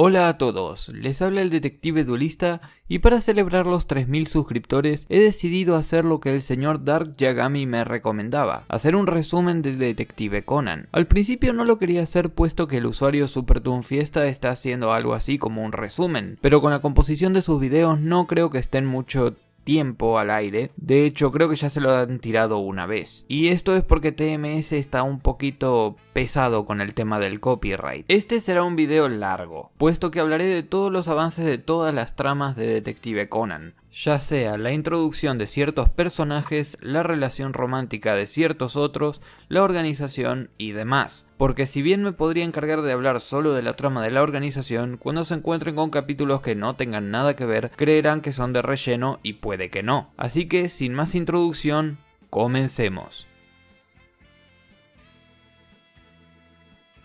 Hola a todos, les habla el detective duelista y para celebrar los 3000 suscriptores he decidido hacer lo que el señor Dark Yagami me recomendaba, hacer un resumen de Detective Conan. Al principio no lo quería hacer puesto que el usuario Supertoon Fiesta está haciendo algo así como un resumen, pero con la composición de sus videos no creo que estén mucho tiempo al aire. De hecho, creo que ya se lo han tirado una vez. Y esto es porque TMS está un poquito pesado con el tema del copyright. Este será un video largo, puesto que hablaré de todos los avances de todas las tramas de Detective Conan ya sea la introducción de ciertos personajes, la relación romántica de ciertos otros, la organización y demás. Porque si bien me podría encargar de hablar solo de la trama de la organización, cuando se encuentren con capítulos que no tengan nada que ver, creerán que son de relleno y puede que no. Así que, sin más introducción, comencemos.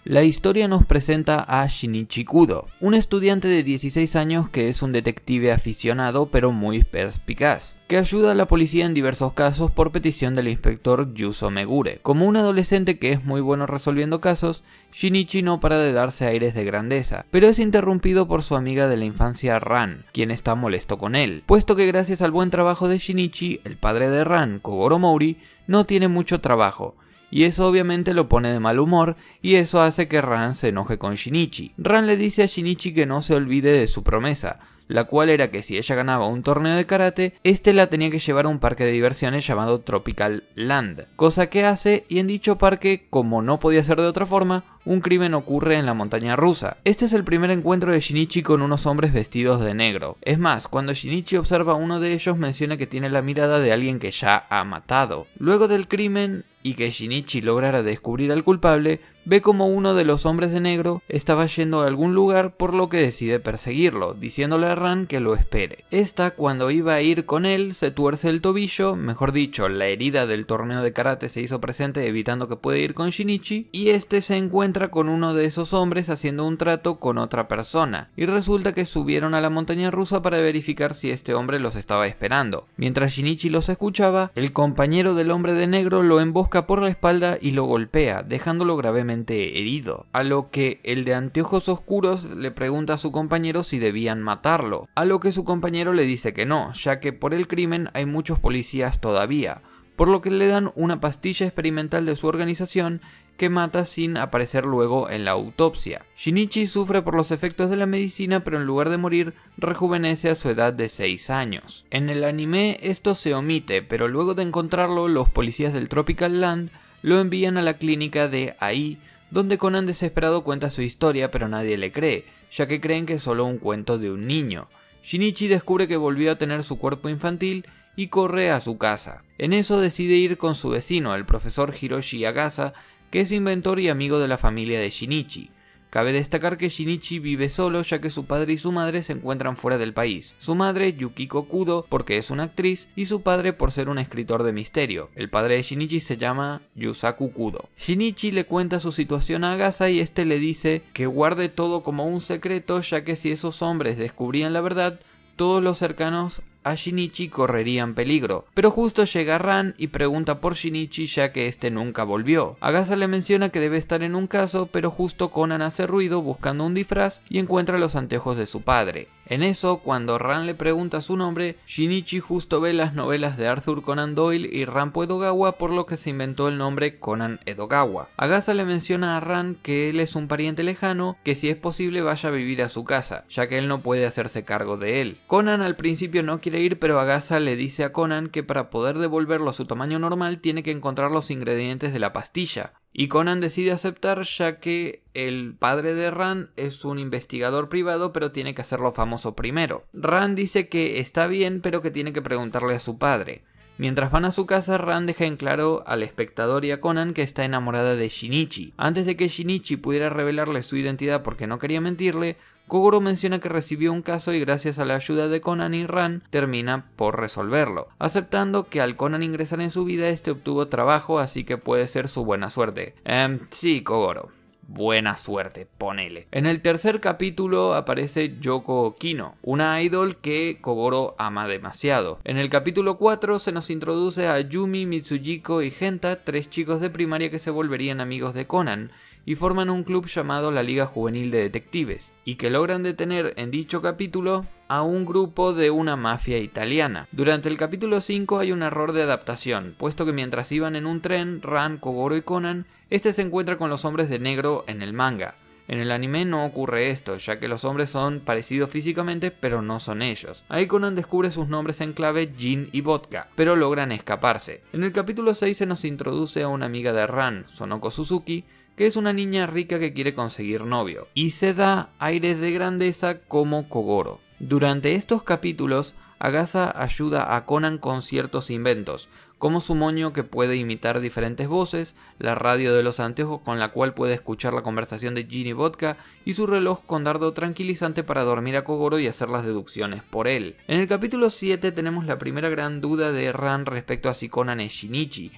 La historia nos presenta a Shinichi Kudo, un estudiante de 16 años que es un detective aficionado pero muy perspicaz, que ayuda a la policía en diversos casos por petición del inspector Yuso Megure. Como un adolescente que es muy bueno resolviendo casos, Shinichi no para de darse aires de grandeza, pero es interrumpido por su amiga de la infancia Ran, quien está molesto con él, puesto que gracias al buen trabajo de Shinichi, el padre de Ran, Kogoro Mori, no tiene mucho trabajo, y eso obviamente lo pone de mal humor y eso hace que Ran se enoje con Shinichi. Ran le dice a Shinichi que no se olvide de su promesa, la cual era que si ella ganaba un torneo de karate, este la tenía que llevar a un parque de diversiones llamado Tropical Land, cosa que hace y en dicho parque, como no podía ser de otra forma, un crimen ocurre en la montaña rusa. Este es el primer encuentro de Shinichi con unos hombres vestidos de negro. Es más, cuando Shinichi observa a uno de ellos menciona que tiene la mirada de alguien que ya ha matado. Luego del crimen, y que Shinichi lograra descubrir al culpable, ve como uno de los hombres de negro estaba yendo a algún lugar por lo que decide perseguirlo, diciéndole a Ran que lo espere. Esta, cuando iba a ir con él, se tuerce el tobillo, mejor dicho, la herida del torneo de karate se hizo presente evitando que pueda ir con Shinichi, y este se encuentra con uno de esos hombres haciendo un trato con otra persona, y resulta que subieron a la montaña rusa para verificar si este hombre los estaba esperando. Mientras Shinichi los escuchaba, el compañero del hombre de negro lo embosca por la espalda y lo golpea, dejándolo gravemente herido, a lo que el de anteojos oscuros le pregunta a su compañero si debían matarlo, a lo que su compañero le dice que no, ya que por el crimen hay muchos policías todavía, por lo que le dan una pastilla experimental de su organización que mata sin aparecer luego en la autopsia. Shinichi sufre por los efectos de la medicina pero en lugar de morir rejuvenece a su edad de 6 años. En el anime esto se omite pero luego de encontrarlo los policías del Tropical Land lo envían a la clínica de ahí, donde Conan desesperado cuenta su historia pero nadie le cree, ya que creen que es solo un cuento de un niño. Shinichi descubre que volvió a tener su cuerpo infantil y corre a su casa. En eso decide ir con su vecino, el profesor Hiroshi Agasa, que es inventor y amigo de la familia de Shinichi. Cabe destacar que Shinichi vive solo ya que su padre y su madre se encuentran fuera del país. Su madre, Yukiko Kudo, porque es una actriz, y su padre por ser un escritor de misterio. El padre de Shinichi se llama Yusaku Kudo. Shinichi le cuenta su situación a Agasa y este le dice que guarde todo como un secreto ya que si esos hombres descubrían la verdad, todos los cercanos a Shinichi correrían peligro, pero justo llega Ran y pregunta por Shinichi ya que este nunca volvió. Agasa le menciona que debe estar en un caso, pero justo Conan hace ruido buscando un disfraz y encuentra los anteojos de su padre. En eso, cuando Ran le pregunta su nombre, Shinichi justo ve las novelas de Arthur Conan Doyle y Rampo Edogawa, por lo que se inventó el nombre Conan Edogawa. Agasa le menciona a Ran que él es un pariente lejano, que si es posible vaya a vivir a su casa, ya que él no puede hacerse cargo de él. Conan al principio no quiere ir, pero Agasa le dice a Conan que para poder devolverlo a su tamaño normal tiene que encontrar los ingredientes de la pastilla. Y Conan decide aceptar ya que el padre de Ran es un investigador privado pero tiene que hacerlo famoso primero. Ran dice que está bien pero que tiene que preguntarle a su padre. Mientras van a su casa, Ran deja en claro al espectador y a Conan que está enamorada de Shinichi. Antes de que Shinichi pudiera revelarle su identidad porque no quería mentirle, Kogoro menciona que recibió un caso y gracias a la ayuda de Conan y Ran termina por resolverlo, aceptando que al Conan ingresar en su vida este obtuvo trabajo así que puede ser su buena suerte. Eh, sí, Kogoro, buena suerte, ponele. En el tercer capítulo aparece Yoko Kino, una idol que Kogoro ama demasiado. En el capítulo 4 se nos introduce a Yumi, Mitsujiko y Genta, tres chicos de primaria que se volverían amigos de Conan y forman un club llamado la Liga Juvenil de Detectives, y que logran detener en dicho capítulo a un grupo de una mafia italiana. Durante el capítulo 5 hay un error de adaptación, puesto que mientras iban en un tren, Ran, Kogoro y Conan, este se encuentra con los hombres de negro en el manga. En el anime no ocurre esto, ya que los hombres son parecidos físicamente, pero no son ellos. Ahí Conan descubre sus nombres en clave Jin y Vodka, pero logran escaparse. En el capítulo 6 se nos introduce a una amiga de Ran, Sonoko Suzuki, que es una niña rica que quiere conseguir novio, y se da aires de grandeza como Kogoro. Durante estos capítulos, Agasa ayuda a Conan con ciertos inventos, como su moño que puede imitar diferentes voces, la radio de los anteojos con la cual puede escuchar la conversación de Ginny Vodka y su reloj con dardo tranquilizante para dormir a Kogoro y hacer las deducciones por él. En el capítulo 7 tenemos la primera gran duda de Ran respecto a si Conan es Shinichi,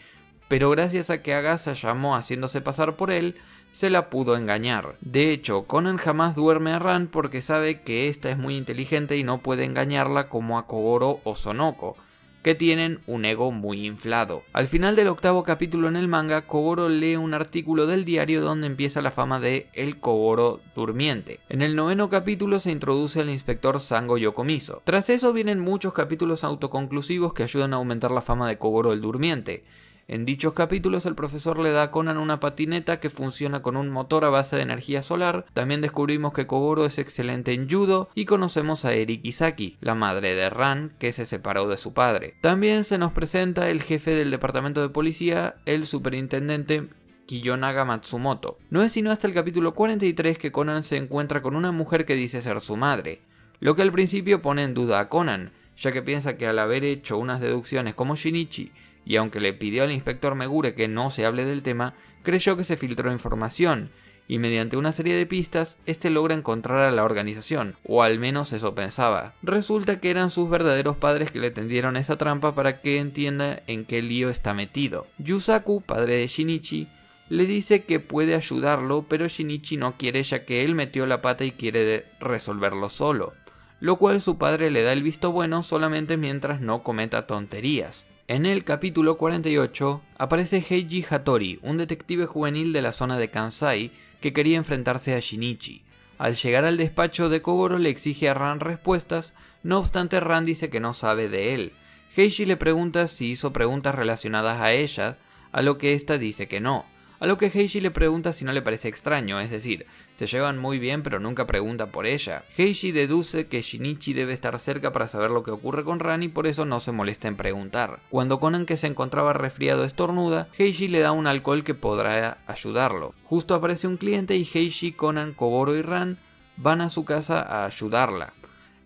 pero gracias a que Agasa llamó haciéndose pasar por él, se la pudo engañar. De hecho, Conan jamás duerme a Ran porque sabe que esta es muy inteligente y no puede engañarla como a Kogoro o Sonoko, que tienen un ego muy inflado. Al final del octavo capítulo en el manga, Kogoro lee un artículo del diario donde empieza la fama de El Kogoro Durmiente. En el noveno capítulo se introduce al inspector Sango Yokomiso. Tras eso vienen muchos capítulos autoconclusivos que ayudan a aumentar la fama de Kogoro el Durmiente en dichos capítulos el profesor le da a Conan una patineta que funciona con un motor a base de energía solar, también descubrimos que Kogoro es excelente en judo y conocemos a Eriki Saki, la madre de Ran que se separó de su padre. También se nos presenta el jefe del departamento de policía, el superintendente Kiyonaga Matsumoto. No es sino hasta el capítulo 43 que Conan se encuentra con una mujer que dice ser su madre, lo que al principio pone en duda a Conan, ya que piensa que al haber hecho unas deducciones como Shinichi y aunque le pidió al inspector Megure que no se hable del tema, creyó que se filtró información, y mediante una serie de pistas, este logra encontrar a la organización, o al menos eso pensaba. Resulta que eran sus verdaderos padres que le tendieron esa trampa para que entienda en qué lío está metido. Yusaku, padre de Shinichi, le dice que puede ayudarlo, pero Shinichi no quiere ya que él metió la pata y quiere resolverlo solo, lo cual su padre le da el visto bueno solamente mientras no cometa tonterías. En el capítulo 48 aparece Heiji Hattori, un detective juvenil de la zona de Kansai que quería enfrentarse a Shinichi. Al llegar al despacho de Kogoro le exige a Ran respuestas, no obstante Ran dice que no sabe de él. Heiji le pregunta si hizo preguntas relacionadas a ella, a lo que ésta dice que no. A lo que Heiji le pregunta si no le parece extraño, es decir, se llevan muy bien pero nunca pregunta por ella. Heiji deduce que Shinichi debe estar cerca para saber lo que ocurre con Ran y por eso no se molesta en preguntar. Cuando Conan que se encontraba resfriado estornuda, Heiji le da un alcohol que podrá ayudarlo. Justo aparece un cliente y Heiji, Conan, Kogoro y Ran van a su casa a ayudarla.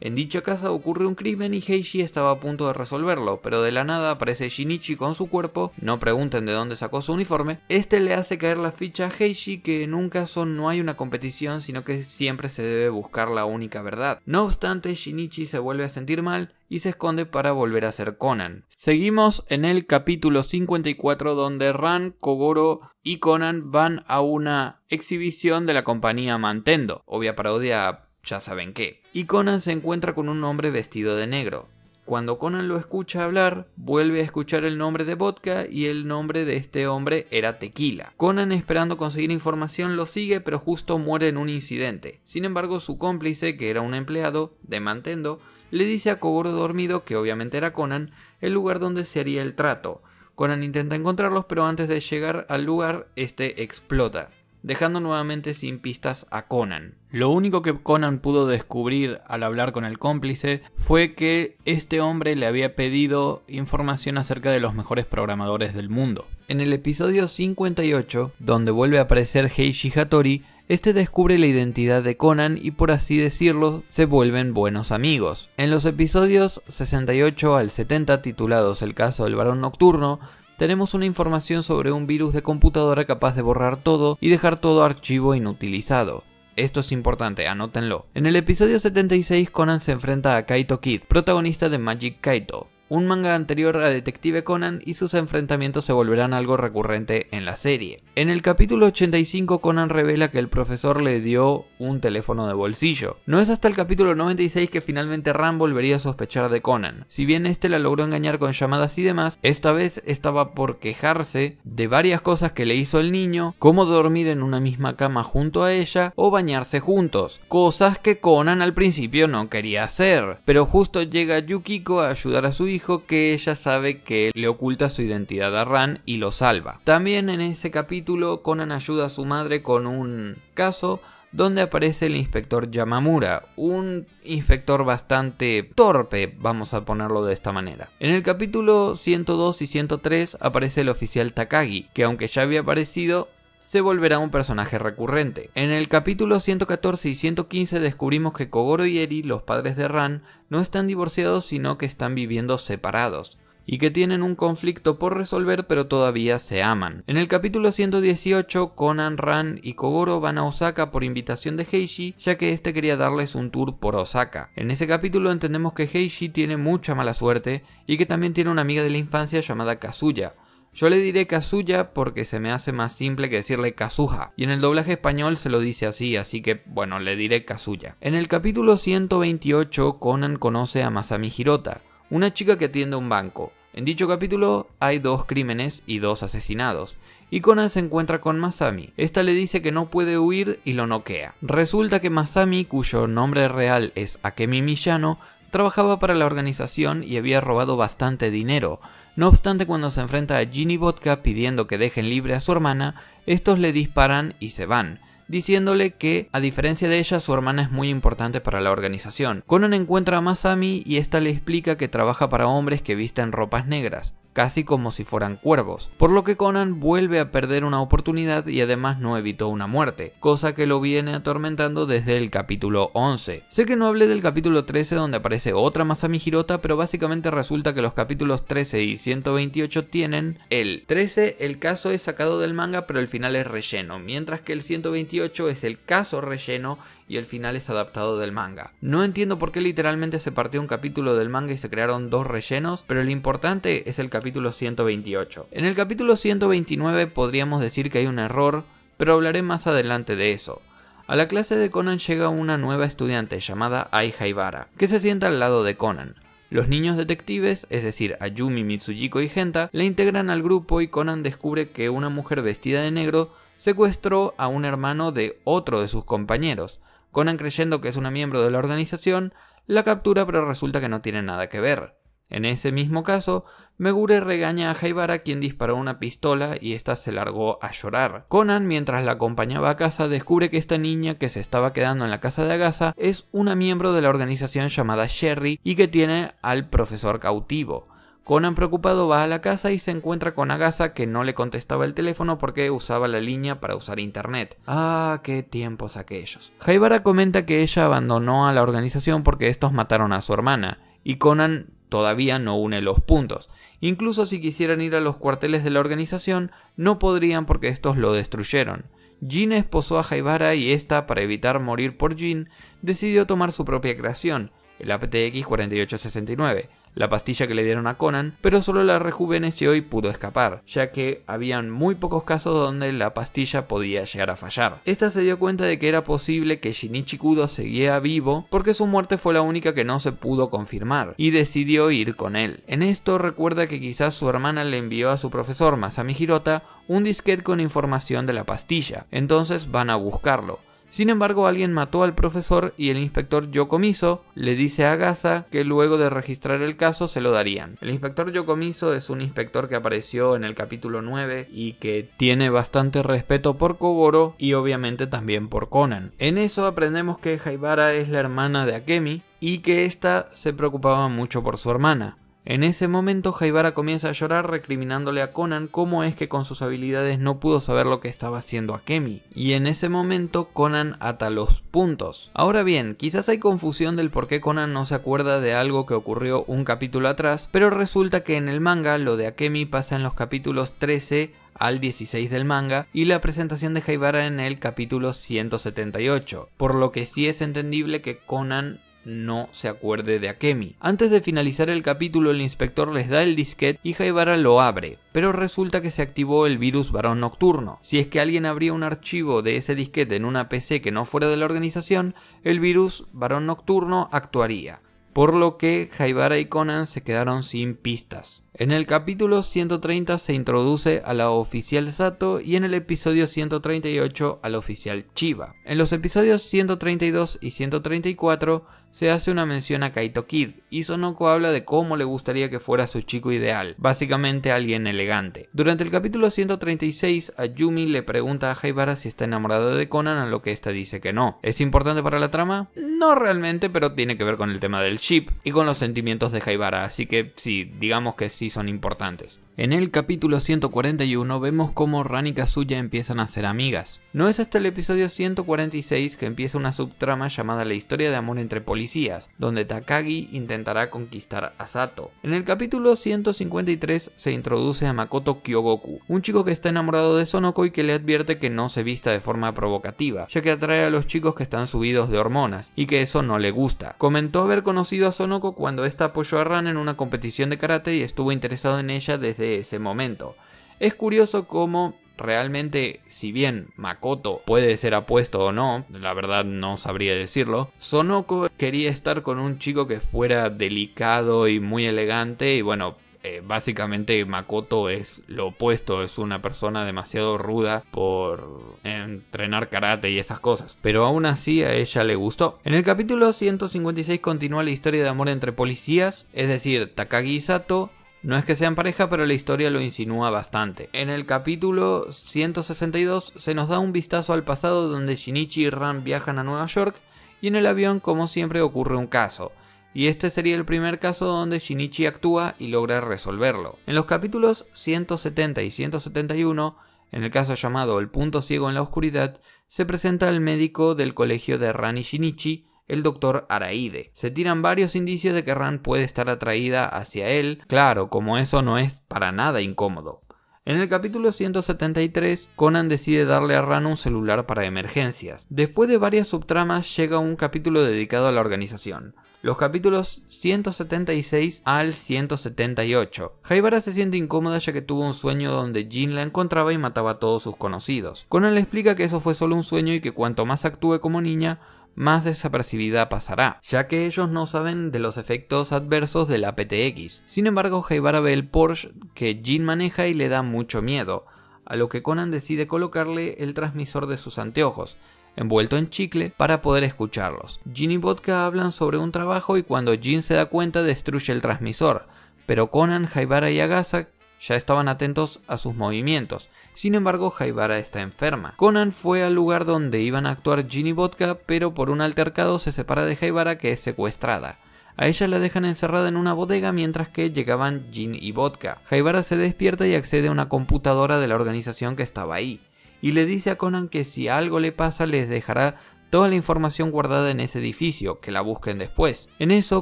En dicha casa ocurre un crimen y Heiji estaba a punto de resolverlo, pero de la nada aparece Shinichi con su cuerpo, no pregunten de dónde sacó su uniforme, este le hace caer la ficha a Heiji que en un caso no hay una competición sino que siempre se debe buscar la única verdad. No obstante, Shinichi se vuelve a sentir mal y se esconde para volver a ser Conan. Seguimos en el capítulo 54 donde Ran, Kogoro y Conan van a una exhibición de la compañía Mantendo, obvia parodia ya saben qué. Y Conan se encuentra con un hombre vestido de negro. Cuando Conan lo escucha hablar, vuelve a escuchar el nombre de Vodka y el nombre de este hombre era Tequila. Conan esperando conseguir información lo sigue pero justo muere en un incidente. Sin embargo, su cómplice, que era un empleado de Mantendo, le dice a Kogoro dormido, que obviamente era Conan, el lugar donde se haría el trato. Conan intenta encontrarlos pero antes de llegar al lugar, este explota dejando nuevamente sin pistas a Conan. Lo único que Conan pudo descubrir al hablar con el cómplice fue que este hombre le había pedido información acerca de los mejores programadores del mundo. En el episodio 58, donde vuelve a aparecer Heiji Hattori, este descubre la identidad de Conan y por así decirlo, se vuelven buenos amigos. En los episodios 68 al 70 titulados El caso del varón nocturno, tenemos una información sobre un virus de computadora capaz de borrar todo y dejar todo archivo inutilizado. Esto es importante, anótenlo. En el episodio 76 Conan se enfrenta a Kaito Kid, protagonista de Magic Kaito, un manga anterior a Detective Conan y sus enfrentamientos se volverán algo recurrente en la serie. En el capítulo 85 Conan revela que el profesor le dio un teléfono de bolsillo. No es hasta el capítulo 96 que finalmente Ram volvería a sospechar de Conan. Si bien este la logró engañar con llamadas y demás, esta vez estaba por quejarse de varias cosas que le hizo el niño, como dormir en una misma cama junto a ella o bañarse juntos, cosas que Conan al principio no quería hacer. Pero justo llega Yukiko a ayudar a su hijo que ella sabe que le oculta su identidad a Ran y lo salva. También en ese capítulo Conan ayuda a su madre con un caso donde aparece el inspector Yamamura, un inspector bastante torpe, vamos a ponerlo de esta manera. En el capítulo 102 y 103 aparece el oficial Takagi, que aunque ya había aparecido, se volverá un personaje recurrente. En el capítulo 114 y 115 descubrimos que Kogoro y Eri, los padres de Ran, no están divorciados sino que están viviendo separados y que tienen un conflicto por resolver pero todavía se aman. En el capítulo 118, Conan, Ran y Kogoro van a Osaka por invitación de Heishi, ya que este quería darles un tour por Osaka. En ese capítulo entendemos que Heishi tiene mucha mala suerte y que también tiene una amiga de la infancia llamada Kazuya, yo le diré Kazuya porque se me hace más simple que decirle Kazuja. Y en el doblaje español se lo dice así, así que bueno, le diré Kazuya. En el capítulo 128, Conan conoce a Masami Hirota, una chica que atiende un banco. En dicho capítulo hay dos crímenes y dos asesinados, y Conan se encuentra con Masami. Esta le dice que no puede huir y lo noquea. Resulta que Masami, cuyo nombre real es Akemi Miyano, trabajaba para la organización y había robado bastante dinero, no obstante, cuando se enfrenta a Ginny Vodka pidiendo que dejen libre a su hermana, estos le disparan y se van diciéndole que, a diferencia de ella, su hermana es muy importante para la organización. Conan encuentra a Masami y esta le explica que trabaja para hombres que visten ropas negras casi como si fueran cuervos, por lo que Conan vuelve a perder una oportunidad y además no evitó una muerte, cosa que lo viene atormentando desde el capítulo 11. Sé que no hablé del capítulo 13 donde aparece otra Masami Hirota, pero básicamente resulta que los capítulos 13 y 128 tienen el 13, el caso es sacado del manga pero el final es relleno, mientras que el 128 es el caso relleno y el final es adaptado del manga. No entiendo por qué literalmente se partió un capítulo del manga y se crearon dos rellenos, pero lo importante es el capítulo 128. En el capítulo 129 podríamos decir que hay un error, pero hablaré más adelante de eso. A la clase de Conan llega una nueva estudiante llamada Ai Haibara, que se sienta al lado de Conan. Los niños detectives, es decir, Ayumi, Mitsujiko y Genta, la integran al grupo y Conan descubre que una mujer vestida de negro secuestró a un hermano de otro de sus compañeros, Conan creyendo que es una miembro de la organización, la captura pero resulta que no tiene nada que ver. En ese mismo caso, Megure regaña a Haibara quien disparó una pistola y esta se largó a llorar. Conan, mientras la acompañaba a casa, descubre que esta niña que se estaba quedando en la casa de Agasa es una miembro de la organización llamada Sherry y que tiene al profesor cautivo. Conan preocupado va a la casa y se encuentra con Agasa que no le contestaba el teléfono porque usaba la línea para usar internet. Ah, qué tiempos aquellos. Haibara comenta que ella abandonó a la organización porque estos mataron a su hermana y Conan todavía no une los puntos. Incluso si quisieran ir a los cuarteles de la organización, no podrían porque estos lo destruyeron. Jin esposó a Haibara y esta, para evitar morir por Jin, decidió tomar su propia creación, el APTX 4869 la pastilla que le dieron a Conan, pero solo la rejuveneció y pudo escapar, ya que habían muy pocos casos donde la pastilla podía llegar a fallar. Esta se dio cuenta de que era posible que Shinichi Kudo seguía vivo porque su muerte fue la única que no se pudo confirmar, y decidió ir con él. En esto recuerda que quizás su hermana le envió a su profesor Masami Hirota un disquete con información de la pastilla, entonces van a buscarlo. Sin embargo, alguien mató al profesor y el inspector Yokomiso le dice a Gaza que luego de registrar el caso se lo darían. El inspector Yokomiso es un inspector que apareció en el capítulo 9 y que tiene bastante respeto por Kogoro y obviamente también por Conan. En eso aprendemos que Haibara es la hermana de Akemi y que ésta se preocupaba mucho por su hermana. En ese momento Jaibara comienza a llorar recriminándole a Conan cómo es que con sus habilidades no pudo saber lo que estaba haciendo Akemi, y en ese momento Conan ata los puntos. Ahora bien, quizás hay confusión del por qué Conan no se acuerda de algo que ocurrió un capítulo atrás, pero resulta que en el manga lo de Akemi pasa en los capítulos 13 al 16 del manga y la presentación de Haibara en el capítulo 178, por lo que sí es entendible que Conan no se acuerde de Akemi. Antes de finalizar el capítulo, el inspector les da el disquete y Haibara lo abre, pero resulta que se activó el virus varón nocturno. Si es que alguien abría un archivo de ese disquete en una PC que no fuera de la organización, el virus varón nocturno actuaría. Por lo que Haibara y Conan se quedaron sin pistas. En el capítulo 130 se introduce a la oficial Sato y en el episodio 138 al oficial Chiba. En los episodios 132 y 134 se hace una mención a Kaito Kid y Sonoko habla de cómo le gustaría que fuera su chico ideal, básicamente alguien elegante. Durante el capítulo 136, Ayumi le pregunta a Haibara si está enamorada de Conan, a lo que esta dice que no. ¿Es importante para la trama? No realmente, pero tiene que ver con el tema del ship y con los sentimientos de Haibara, así que sí, digamos que sí son importantes. En el capítulo 141 vemos cómo Ran y Kazuya empiezan a ser amigas. No es hasta el episodio 146 que empieza una subtrama llamada La historia de amor entre policías, donde Takagi intentará conquistar a Sato. En el capítulo 153 se introduce a Makoto Kyogoku, un chico que está enamorado de Sonoko y que le advierte que no se vista de forma provocativa, ya que atrae a los chicos que están subidos de hormonas y que eso no le gusta. Comentó haber conocido a Sonoko cuando ésta apoyó a Ran en una competición de karate y estuvo interesado en ella desde ese momento. Es curioso cómo realmente, si bien Makoto puede ser apuesto o no, la verdad no sabría decirlo, Sonoko quería estar con un chico que fuera delicado y muy elegante y bueno, eh, básicamente Makoto es lo opuesto, es una persona demasiado ruda por entrenar karate y esas cosas, pero aún así a ella le gustó. En el capítulo 156 continúa la historia de amor entre policías, es decir, Takagi Sato no es que sean pareja, pero la historia lo insinúa bastante. En el capítulo 162 se nos da un vistazo al pasado donde Shinichi y Ran viajan a Nueva York y en el avión como siempre ocurre un caso. Y este sería el primer caso donde Shinichi actúa y logra resolverlo. En los capítulos 170 y 171, en el caso llamado El punto ciego en la oscuridad, se presenta el médico del colegio de Ran y Shinichi, el doctor Araide. Se tiran varios indicios de que Ran puede estar atraída hacia él, claro, como eso no es para nada incómodo. En el capítulo 173, Conan decide darle a Ran un celular para emergencias. Después de varias subtramas llega un capítulo dedicado a la organización. Los capítulos 176 al 178. Haibara se siente incómoda ya que tuvo un sueño donde Jin la encontraba y mataba a todos sus conocidos. Conan le explica que eso fue solo un sueño y que cuanto más actúe como niña, más desapercibida pasará, ya que ellos no saben de los efectos adversos del APTX. Sin embargo, Haibara ve el Porsche que Jin maneja y le da mucho miedo, a lo que Conan decide colocarle el transmisor de sus anteojos, envuelto en chicle, para poder escucharlos. Jin y Vodka hablan sobre un trabajo y cuando Jin se da cuenta destruye el transmisor, pero Conan, Haibara y Agasa ya estaban atentos a sus movimientos, sin embargo, Haibara está enferma. Conan fue al lugar donde iban a actuar Gin y Vodka, pero por un altercado se separa de Haibara que es secuestrada. A ella la dejan encerrada en una bodega mientras que llegaban Gin y Vodka. Haibara se despierta y accede a una computadora de la organización que estaba ahí, y le dice a Conan que si algo le pasa les dejará toda la información guardada en ese edificio, que la busquen después. En eso,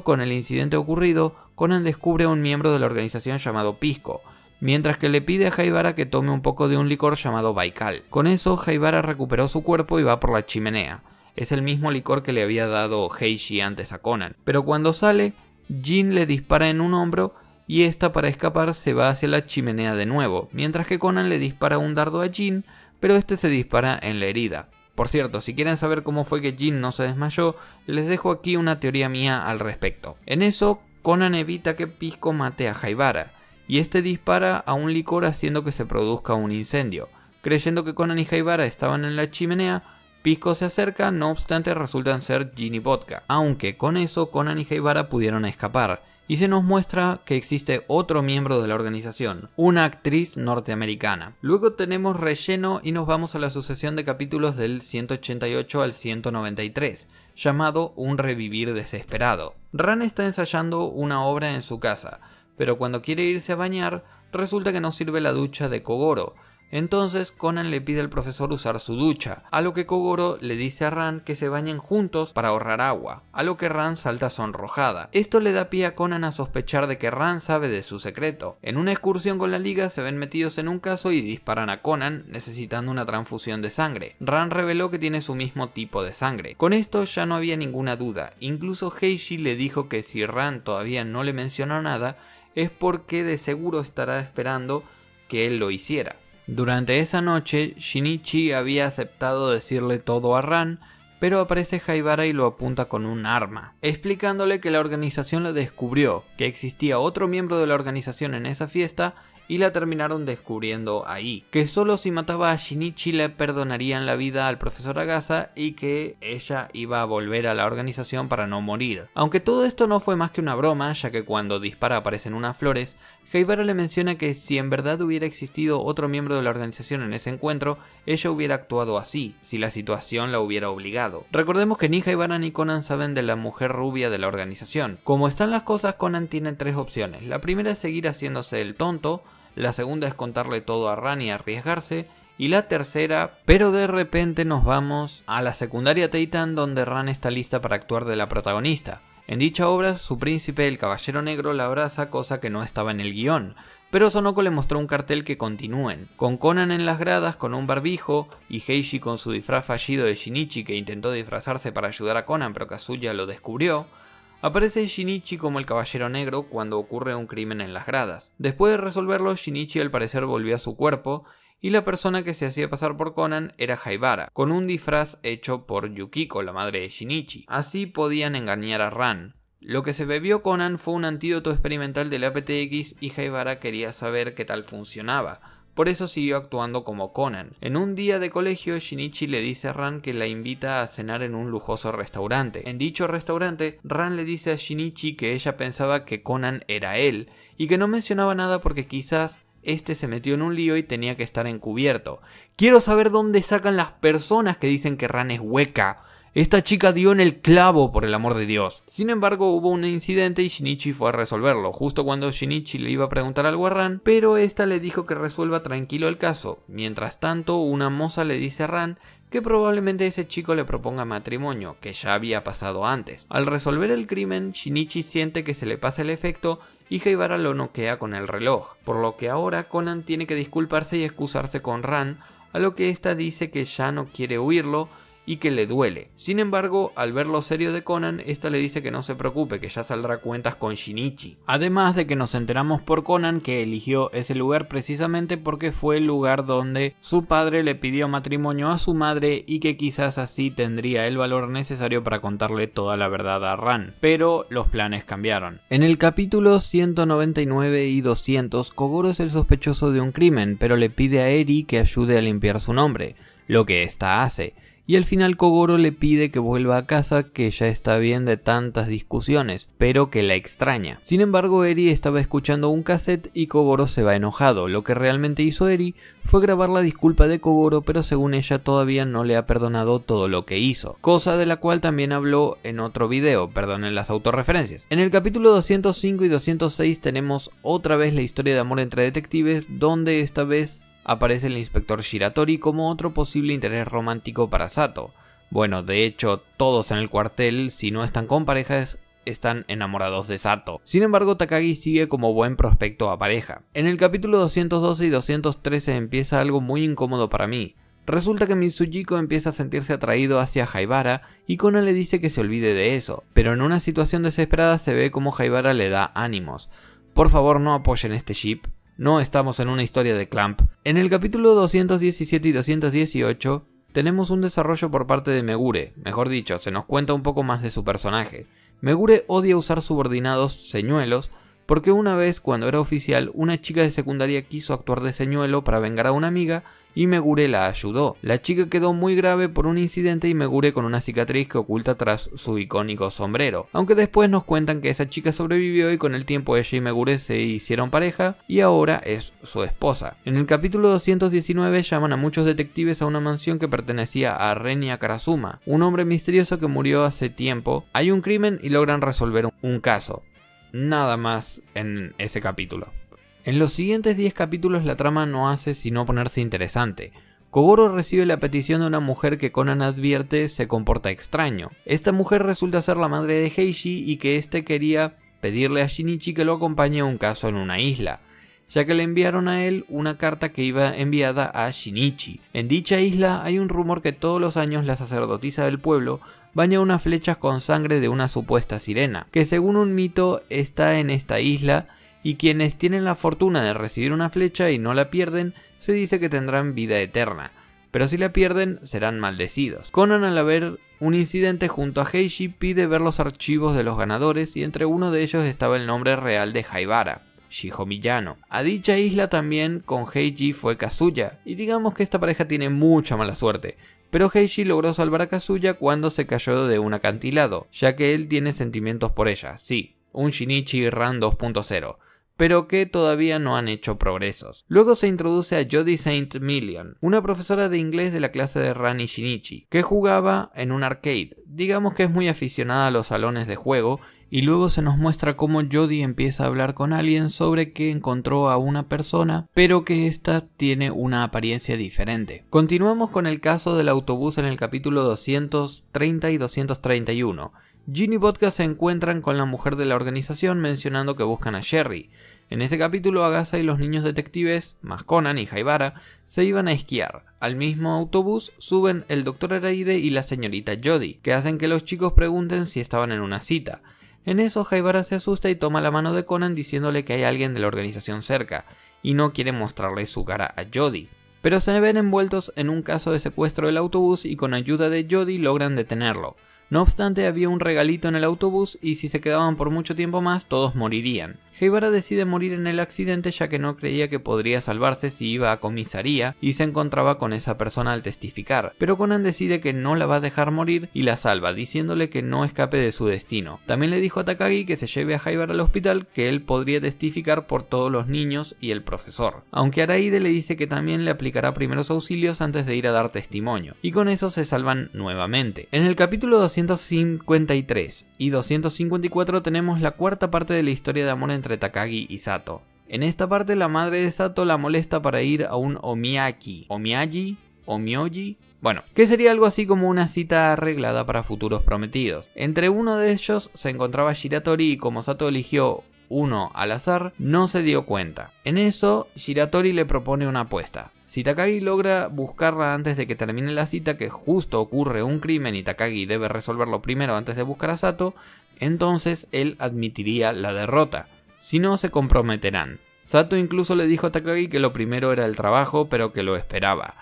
con el incidente ocurrido, Conan descubre a un miembro de la organización llamado Pisco, mientras que le pide a Haibara que tome un poco de un licor llamado Baikal. Con eso, Haibara recuperó su cuerpo y va por la chimenea. Es el mismo licor que le había dado Heishi antes a Conan. Pero cuando sale, Jin le dispara en un hombro y esta para escapar se va hacia la chimenea de nuevo, mientras que Conan le dispara un dardo a Jin, pero este se dispara en la herida. Por cierto, si quieren saber cómo fue que Jin no se desmayó, les dejo aquí una teoría mía al respecto. En eso, Conan evita que Pisco mate a Haibara, y este dispara a un licor haciendo que se produzca un incendio. Creyendo que Conan y Haibara estaban en la chimenea, Pisco se acerca, no obstante resultan ser Ginny y Vodka, aunque con eso Conan y Haibara pudieron escapar. Y se nos muestra que existe otro miembro de la organización, una actriz norteamericana. Luego tenemos relleno y nos vamos a la sucesión de capítulos del 188 al 193, llamado Un revivir desesperado. Ran está ensayando una obra en su casa, pero cuando quiere irse a bañar, resulta que no sirve la ducha de Kogoro. Entonces Conan le pide al profesor usar su ducha, a lo que Kogoro le dice a Ran que se bañen juntos para ahorrar agua, a lo que Ran salta sonrojada. Esto le da pie a Conan a sospechar de que Ran sabe de su secreto. En una excursión con la liga se ven metidos en un caso y disparan a Conan necesitando una transfusión de sangre. Ran reveló que tiene su mismo tipo de sangre. Con esto ya no había ninguna duda, incluso Heiji le dijo que si Ran todavía no le mencionó nada, es porque de seguro estará esperando que él lo hiciera. Durante esa noche, Shinichi había aceptado decirle todo a Ran, pero aparece Haibara y lo apunta con un arma, explicándole que la organización lo descubrió, que existía otro miembro de la organización en esa fiesta y la terminaron descubriendo ahí. Que solo si mataba a Shinichi le perdonarían la vida al profesor Agasa y que ella iba a volver a la organización para no morir. Aunque todo esto no fue más que una broma, ya que cuando dispara aparecen unas flores, Haibara le menciona que si en verdad hubiera existido otro miembro de la organización en ese encuentro, ella hubiera actuado así, si la situación la hubiera obligado. Recordemos que ni Haibara ni Conan saben de la mujer rubia de la organización. Como están las cosas, Conan tiene tres opciones. La primera es seguir haciéndose el tonto, la segunda es contarle todo a Ran y arriesgarse, y la tercera, pero de repente nos vamos a la secundaria Titan donde Ran está lista para actuar de la protagonista. En dicha obra, su príncipe, el Caballero Negro, la abraza, cosa que no estaba en el guión, pero Sonoko le mostró un cartel que continúen, con Conan en las gradas con un barbijo y Heiji con su disfraz fallido de Shinichi que intentó disfrazarse para ayudar a Conan pero Kazuya lo descubrió, Aparece Shinichi como el caballero negro cuando ocurre un crimen en las gradas. Después de resolverlo, Shinichi al parecer volvió a su cuerpo y la persona que se hacía pasar por Conan era Haibara, con un disfraz hecho por Yukiko, la madre de Shinichi. Así podían engañar a Ran. Lo que se bebió Conan fue un antídoto experimental del APTX y Haibara quería saber qué tal funcionaba. Por eso siguió actuando como Conan. En un día de colegio, Shinichi le dice a Ran que la invita a cenar en un lujoso restaurante. En dicho restaurante, Ran le dice a Shinichi que ella pensaba que Conan era él y que no mencionaba nada porque quizás este se metió en un lío y tenía que estar encubierto. Quiero saber dónde sacan las personas que dicen que Ran es hueca. Esta chica dio en el clavo por el amor de Dios. Sin embargo, hubo un incidente y Shinichi fue a resolverlo, justo cuando Shinichi le iba a preguntar a Ran. pero esta le dijo que resuelva tranquilo el caso. Mientras tanto, una moza le dice a Ran que probablemente ese chico le proponga matrimonio, que ya había pasado antes. Al resolver el crimen, Shinichi siente que se le pasa el efecto y Heibara lo noquea con el reloj, por lo que ahora Conan tiene que disculparse y excusarse con Ran, a lo que esta dice que ya no quiere huirlo, y que le duele. Sin embargo, al ver lo serio de Conan, esta le dice que no se preocupe, que ya saldrá cuentas con Shinichi. Además de que nos enteramos por Conan que eligió ese lugar precisamente porque fue el lugar donde su padre le pidió matrimonio a su madre y que quizás así tendría el valor necesario para contarle toda la verdad a Ran. Pero los planes cambiaron. En el capítulo 199 y 200, Kogoro es el sospechoso de un crimen, pero le pide a Eri que ayude a limpiar su nombre, lo que esta hace y al final Kogoro le pide que vuelva a casa que ya está bien de tantas discusiones, pero que la extraña. Sin embargo, Eri estaba escuchando un cassette y Kogoro se va enojado. Lo que realmente hizo Eri fue grabar la disculpa de Kogoro, pero según ella todavía no le ha perdonado todo lo que hizo, cosa de la cual también habló en otro video, perdonen las autorreferencias. En el capítulo 205 y 206 tenemos otra vez la historia de amor entre detectives, donde esta vez aparece el inspector Shiratori como otro posible interés romántico para Sato. Bueno, de hecho, todos en el cuartel, si no están con parejas, están enamorados de Sato. Sin embargo, Takagi sigue como buen prospecto a pareja. En el capítulo 212 y 213 empieza algo muy incómodo para mí. Resulta que Mitsujiko empieza a sentirse atraído hacia Haibara y Kona le dice que se olvide de eso, pero en una situación desesperada se ve como Haibara le da ánimos. Por favor no apoyen este ship, no estamos en una historia de Clamp. En el capítulo 217 y 218 tenemos un desarrollo por parte de Megure, mejor dicho, se nos cuenta un poco más de su personaje. Megure odia usar subordinados señuelos porque una vez cuando era oficial una chica de secundaria quiso actuar de señuelo para vengar a una amiga y Megure la ayudó. La chica quedó muy grave por un incidente y Megure con una cicatriz que oculta tras su icónico sombrero. Aunque después nos cuentan que esa chica sobrevivió y con el tiempo ella y Megure se hicieron pareja y ahora es su esposa. En el capítulo 219 llaman a muchos detectives a una mansión que pertenecía a Renia Karasuma, un hombre misterioso que murió hace tiempo. Hay un crimen y logran resolver un caso. Nada más en ese capítulo. En los siguientes 10 capítulos la trama no hace sino ponerse interesante. Kogoro recibe la petición de una mujer que Conan advierte se comporta extraño. Esta mujer resulta ser la madre de Heishi y que éste quería pedirle a Shinichi que lo acompañe a un caso en una isla, ya que le enviaron a él una carta que iba enviada a Shinichi. En dicha isla hay un rumor que todos los años la sacerdotisa del pueblo baña unas flechas con sangre de una supuesta sirena, que según un mito está en esta isla y quienes tienen la fortuna de recibir una flecha y no la pierden, se dice que tendrán vida eterna, pero si la pierden serán maldecidos. Conan al haber un incidente junto a Heiji pide ver los archivos de los ganadores y entre uno de ellos estaba el nombre real de Haibara, Shihomiyano. A dicha isla también con Heiji fue Kazuya, y digamos que esta pareja tiene mucha mala suerte, pero Heiji logró salvar a Kazuya cuando se cayó de un acantilado, ya que él tiene sentimientos por ella, sí, un Shinichi Ran 2.0 pero que todavía no han hecho progresos. Luego se introduce a Jody Saint Million, una profesora de inglés de la clase de Rani Shinichi, que jugaba en un arcade. Digamos que es muy aficionada a los salones de juego y luego se nos muestra cómo Jodie empieza a hablar con alguien sobre que encontró a una persona, pero que ésta tiene una apariencia diferente. Continuamos con el caso del autobús en el capítulo 230 y 231. Ginny y Vodka se encuentran con la mujer de la organización mencionando que buscan a Sherry. En ese capítulo, Agasa y los niños detectives, más Conan y Haibara, se iban a esquiar. Al mismo autobús suben el doctor Araide y la señorita Jody, que hacen que los chicos pregunten si estaban en una cita. En eso, Haibara se asusta y toma la mano de Conan diciéndole que hay alguien de la organización cerca, y no quiere mostrarle su cara a Jody. Pero se ven envueltos en un caso de secuestro del autobús y con ayuda de Jody logran detenerlo. No obstante, había un regalito en el autobús y si se quedaban por mucho tiempo más, todos morirían. Guevara decide morir en el accidente ya que no creía que podría salvarse si iba a comisaría y se encontraba con esa persona al testificar, pero Conan decide que no la va a dejar morir y la salva, diciéndole que no escape de su destino. También le dijo a Takagi que se lleve a Haibara al hospital, que él podría testificar por todos los niños y el profesor, aunque Araide le dice que también le aplicará primeros auxilios antes de ir a dar testimonio, y con eso se salvan nuevamente. En el capítulo 253 y 254 tenemos la cuarta parte de la historia de amor entre entre Takagi y Sato. En esta parte la madre de Sato la molesta para ir a un omiyaki, Omiyagi, Omiyoji. bueno, que sería algo así como una cita arreglada para futuros prometidos. Entre uno de ellos se encontraba Shiratori y como Sato eligió uno al azar, no se dio cuenta. En eso, Shiratori le propone una apuesta. Si Takagi logra buscarla antes de que termine la cita, que justo ocurre un crimen y Takagi debe resolverlo primero antes de buscar a Sato, entonces él admitiría la derrota si no se comprometerán. Sato incluso le dijo a Takagi que lo primero era el trabajo, pero que lo esperaba.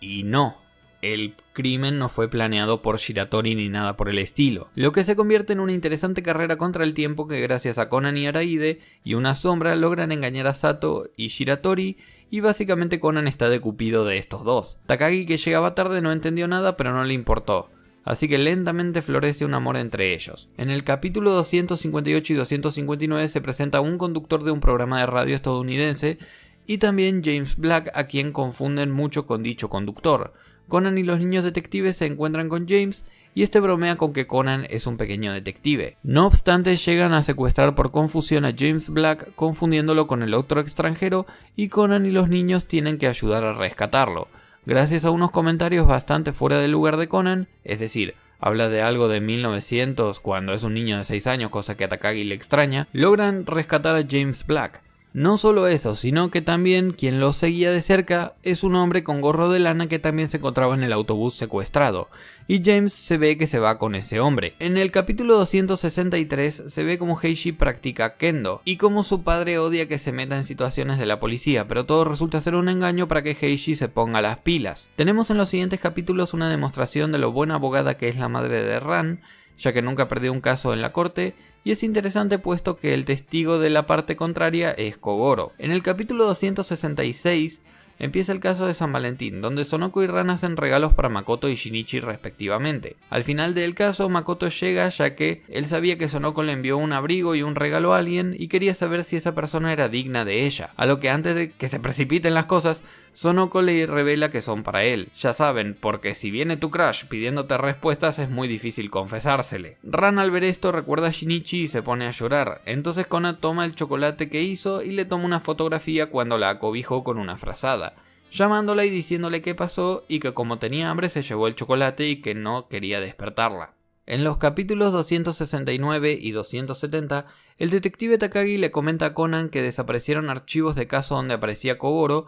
Y no, el crimen no fue planeado por Shiratori ni nada por el estilo, lo que se convierte en una interesante carrera contra el tiempo que gracias a Conan y Araide y una sombra logran engañar a Sato y Shiratori y básicamente Conan está decupido de estos dos. Takagi que llegaba tarde no entendió nada pero no le importó así que lentamente florece un amor entre ellos. En el capítulo 258 y 259 se presenta un conductor de un programa de radio estadounidense y también James Black a quien confunden mucho con dicho conductor. Conan y los niños detectives se encuentran con James y este bromea con que Conan es un pequeño detective. No obstante, llegan a secuestrar por confusión a James Black confundiéndolo con el otro extranjero y Conan y los niños tienen que ayudar a rescatarlo gracias a unos comentarios bastante fuera del lugar de Conan, es decir, habla de algo de 1900 cuando es un niño de 6 años, cosa que a Takagi le extraña, logran rescatar a James Black, no solo eso, sino que también quien lo seguía de cerca es un hombre con gorro de lana que también se encontraba en el autobús secuestrado, y James se ve que se va con ese hombre. En el capítulo 263 se ve como Heishi practica kendo, y como su padre odia que se meta en situaciones de la policía, pero todo resulta ser un engaño para que Heishi se ponga las pilas. Tenemos en los siguientes capítulos una demostración de lo buena abogada que es la madre de Ran, ya que nunca perdió un caso en la corte, y es interesante puesto que el testigo de la parte contraria es Kogoro. En el capítulo 266 empieza el caso de San Valentín, donde Sonoko y Rana hacen regalos para Makoto y Shinichi respectivamente. Al final del caso, Makoto llega ya que él sabía que Sonoko le envió un abrigo y un regalo a alguien y quería saber si esa persona era digna de ella, a lo que antes de que se precipiten las cosas, Sonoko le revela que son para él. Ya saben, porque si viene tu crush pidiéndote respuestas es muy difícil confesársele. Ran al ver esto recuerda a Shinichi y se pone a llorar. Entonces Conan toma el chocolate que hizo y le toma una fotografía cuando la acobijó con una frazada llamándola y diciéndole qué pasó y que como tenía hambre se llevó el chocolate y que no quería despertarla. En los capítulos 269 y 270, el detective Takagi le comenta a Conan que desaparecieron archivos de caso donde aparecía Kogoro,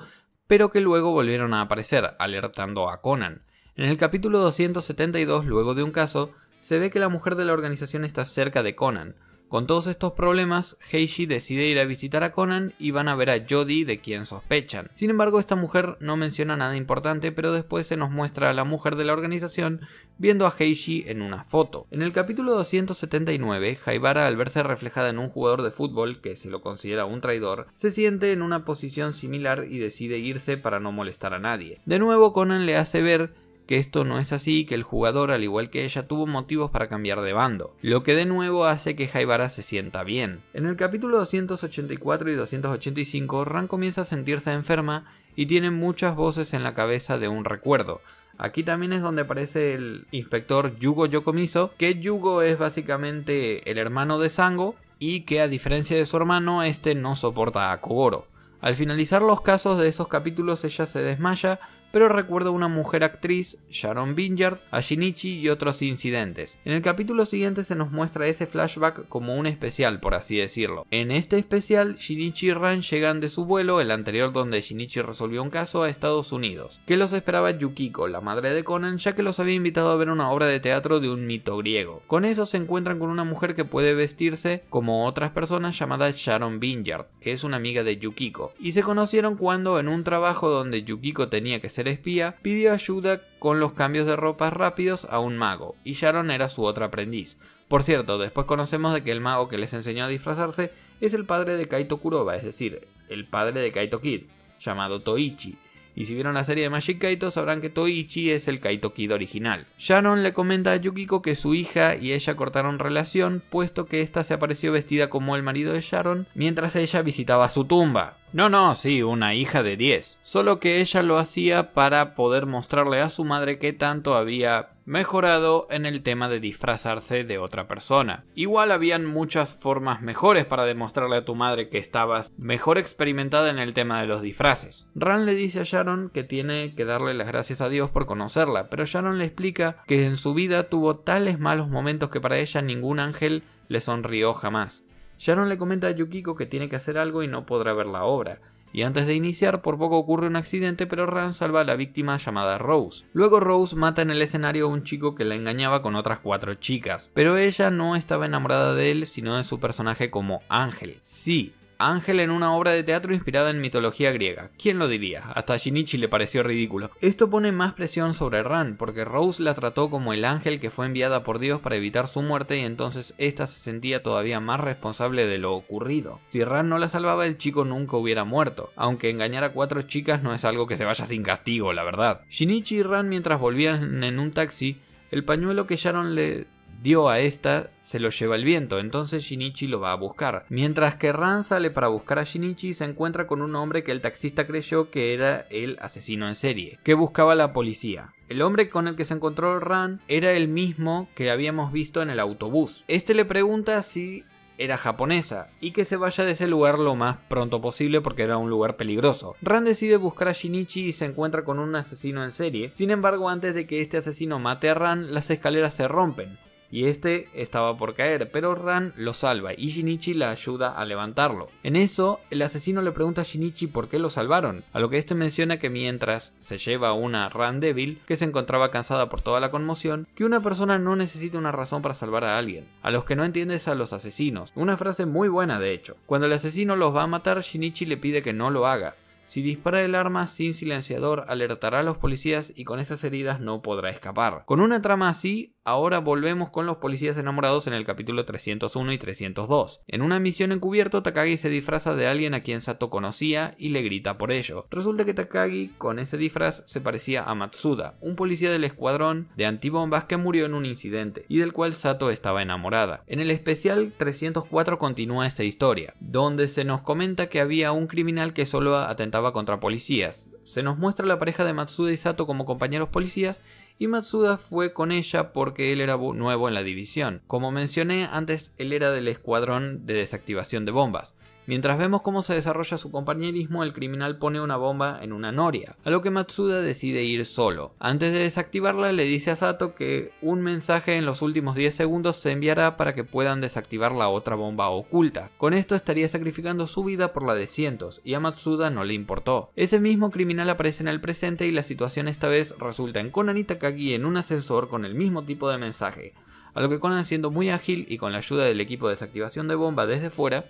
pero que luego volvieron a aparecer, alertando a Conan. En el capítulo 272, luego de un caso, se ve que la mujer de la organización está cerca de Conan, con todos estos problemas, Heishi decide ir a visitar a Conan y van a ver a Jodie de quien sospechan. Sin embargo, esta mujer no menciona nada importante, pero después se nos muestra a la mujer de la organización viendo a Heishi en una foto. En el capítulo 279, Haibara al verse reflejada en un jugador de fútbol que se lo considera un traidor, se siente en una posición similar y decide irse para no molestar a nadie. De nuevo, Conan le hace ver que esto no es así, que el jugador, al igual que ella, tuvo motivos para cambiar de bando, lo que de nuevo hace que Haibara se sienta bien. En el capítulo 284 y 285, Ran comienza a sentirse enferma y tiene muchas voces en la cabeza de un recuerdo, Aquí también es donde aparece el inspector Yugo Yokomiso, que Yugo es básicamente el hermano de Sango y que a diferencia de su hermano, este no soporta a Kogoro. Al finalizar los casos de esos capítulos ella se desmaya, pero recuerdo una mujer actriz, Sharon Binyard, a Shinichi y otros incidentes. En el capítulo siguiente se nos muestra ese flashback como un especial, por así decirlo. En este especial, Shinichi y Ran llegan de su vuelo, el anterior donde Shinichi resolvió un caso, a Estados Unidos, que los esperaba Yukiko, la madre de Conan, ya que los había invitado a ver una obra de teatro de un mito griego. Con eso se encuentran con una mujer que puede vestirse como otras personas llamada Sharon Binyard, que es una amiga de Yukiko, y se conocieron cuando en un trabajo donde Yukiko tenía que ser espía, pidió ayuda con los cambios de ropas rápidos a un mago, y Sharon era su otro aprendiz. Por cierto, después conocemos de que el mago que les enseñó a disfrazarse es el padre de Kaito Kuroba, es decir, el padre de Kaito Kid, llamado Toichi, y si vieron la serie de Magic Kaito sabrán que Toichi es el Kaito Kid original. Sharon le comenta a Yukiko que su hija y ella cortaron relación puesto que esta se apareció vestida como el marido de Sharon mientras ella visitaba su tumba. No, no, sí, una hija de 10. Solo que ella lo hacía para poder mostrarle a su madre que tanto había mejorado en el tema de disfrazarse de otra persona. Igual habían muchas formas mejores para demostrarle a tu madre que estabas mejor experimentada en el tema de los disfraces. Ran le dice a Sharon que tiene que darle las gracias a Dios por conocerla, pero Sharon le explica que en su vida tuvo tales malos momentos que para ella ningún ángel le sonrió jamás. Sharon le comenta a Yukiko que tiene que hacer algo y no podrá ver la obra y antes de iniciar por poco ocurre un accidente pero Rand salva a la víctima llamada Rose. Luego Rose mata en el escenario a un chico que la engañaba con otras cuatro chicas, pero ella no estaba enamorada de él sino de su personaje como Ángel. Sí, Ángel en una obra de teatro inspirada en mitología griega. ¿Quién lo diría? Hasta Shinichi le pareció ridículo. Esto pone más presión sobre Ran, porque Rose la trató como el ángel que fue enviada por Dios para evitar su muerte y entonces esta se sentía todavía más responsable de lo ocurrido. Si Ran no la salvaba, el chico nunca hubiera muerto, aunque engañar a cuatro chicas no es algo que se vaya sin castigo, la verdad. Shinichi y Ran mientras volvían en un taxi, el pañuelo que Sharon le dio a esta se lo lleva el viento, entonces Shinichi lo va a buscar. Mientras que Ran sale para buscar a Shinichi, se encuentra con un hombre que el taxista creyó que era el asesino en serie, que buscaba la policía. El hombre con el que se encontró Ran era el mismo que habíamos visto en el autobús. Este le pregunta si era japonesa y que se vaya de ese lugar lo más pronto posible porque era un lugar peligroso. Ran decide buscar a Shinichi y se encuentra con un asesino en serie. Sin embargo, antes de que este asesino mate a Ran, las escaleras se rompen y este estaba por caer, pero Ran lo salva y Shinichi la ayuda a levantarlo. En eso, el asesino le pregunta a Shinichi por qué lo salvaron, a lo que este menciona que mientras se lleva una Ran débil, que se encontraba cansada por toda la conmoción, que una persona no necesita una razón para salvar a alguien. A los que no entiendes a los asesinos, una frase muy buena de hecho. Cuando el asesino los va a matar, Shinichi le pide que no lo haga, si dispara el arma sin silenciador, alertará a los policías y con esas heridas no podrá escapar. Con una trama así, Ahora volvemos con los policías enamorados en el capítulo 301 y 302. En una misión encubierto, Takagi se disfraza de alguien a quien Sato conocía y le grita por ello. Resulta que Takagi, con ese disfraz, se parecía a Matsuda, un policía del escuadrón de antibombas que murió en un incidente y del cual Sato estaba enamorada. En el especial 304 continúa esta historia, donde se nos comenta que había un criminal que solo atentaba contra policías. Se nos muestra la pareja de Matsuda y Sato como compañeros policías y Matsuda fue con ella porque él era nuevo en la división. Como mencioné antes, él era del escuadrón de desactivación de bombas. Mientras vemos cómo se desarrolla su compañerismo, el criminal pone una bomba en una noria, a lo que Matsuda decide ir solo. Antes de desactivarla, le dice a Sato que un mensaje en los últimos 10 segundos se enviará para que puedan desactivar la otra bomba oculta. Con esto estaría sacrificando su vida por la de cientos, y a Matsuda no le importó. Ese mismo criminal aparece en el presente y la situación esta vez resulta en Conan y Takagi en un ascensor con el mismo tipo de mensaje, a lo que Conan siendo muy ágil y con la ayuda del equipo de desactivación de bomba desde fuera,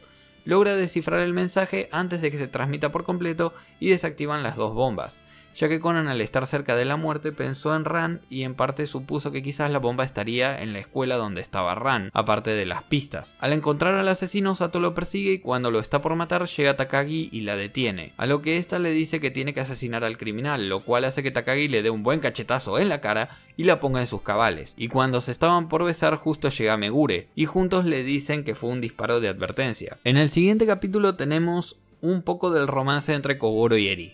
logra descifrar el mensaje antes de que se transmita por completo y desactivan las dos bombas ya que Conan al estar cerca de la muerte pensó en Ran y en parte supuso que quizás la bomba estaría en la escuela donde estaba Ran, aparte de las pistas. Al encontrar al asesino, Sato lo persigue y cuando lo está por matar llega Takagi y la detiene, a lo que esta le dice que tiene que asesinar al criminal, lo cual hace que Takagi le dé un buen cachetazo en la cara y la ponga en sus cabales. Y cuando se estaban por besar justo llega Megure, y juntos le dicen que fue un disparo de advertencia. En el siguiente capítulo tenemos un poco del romance entre Kogoro y Eri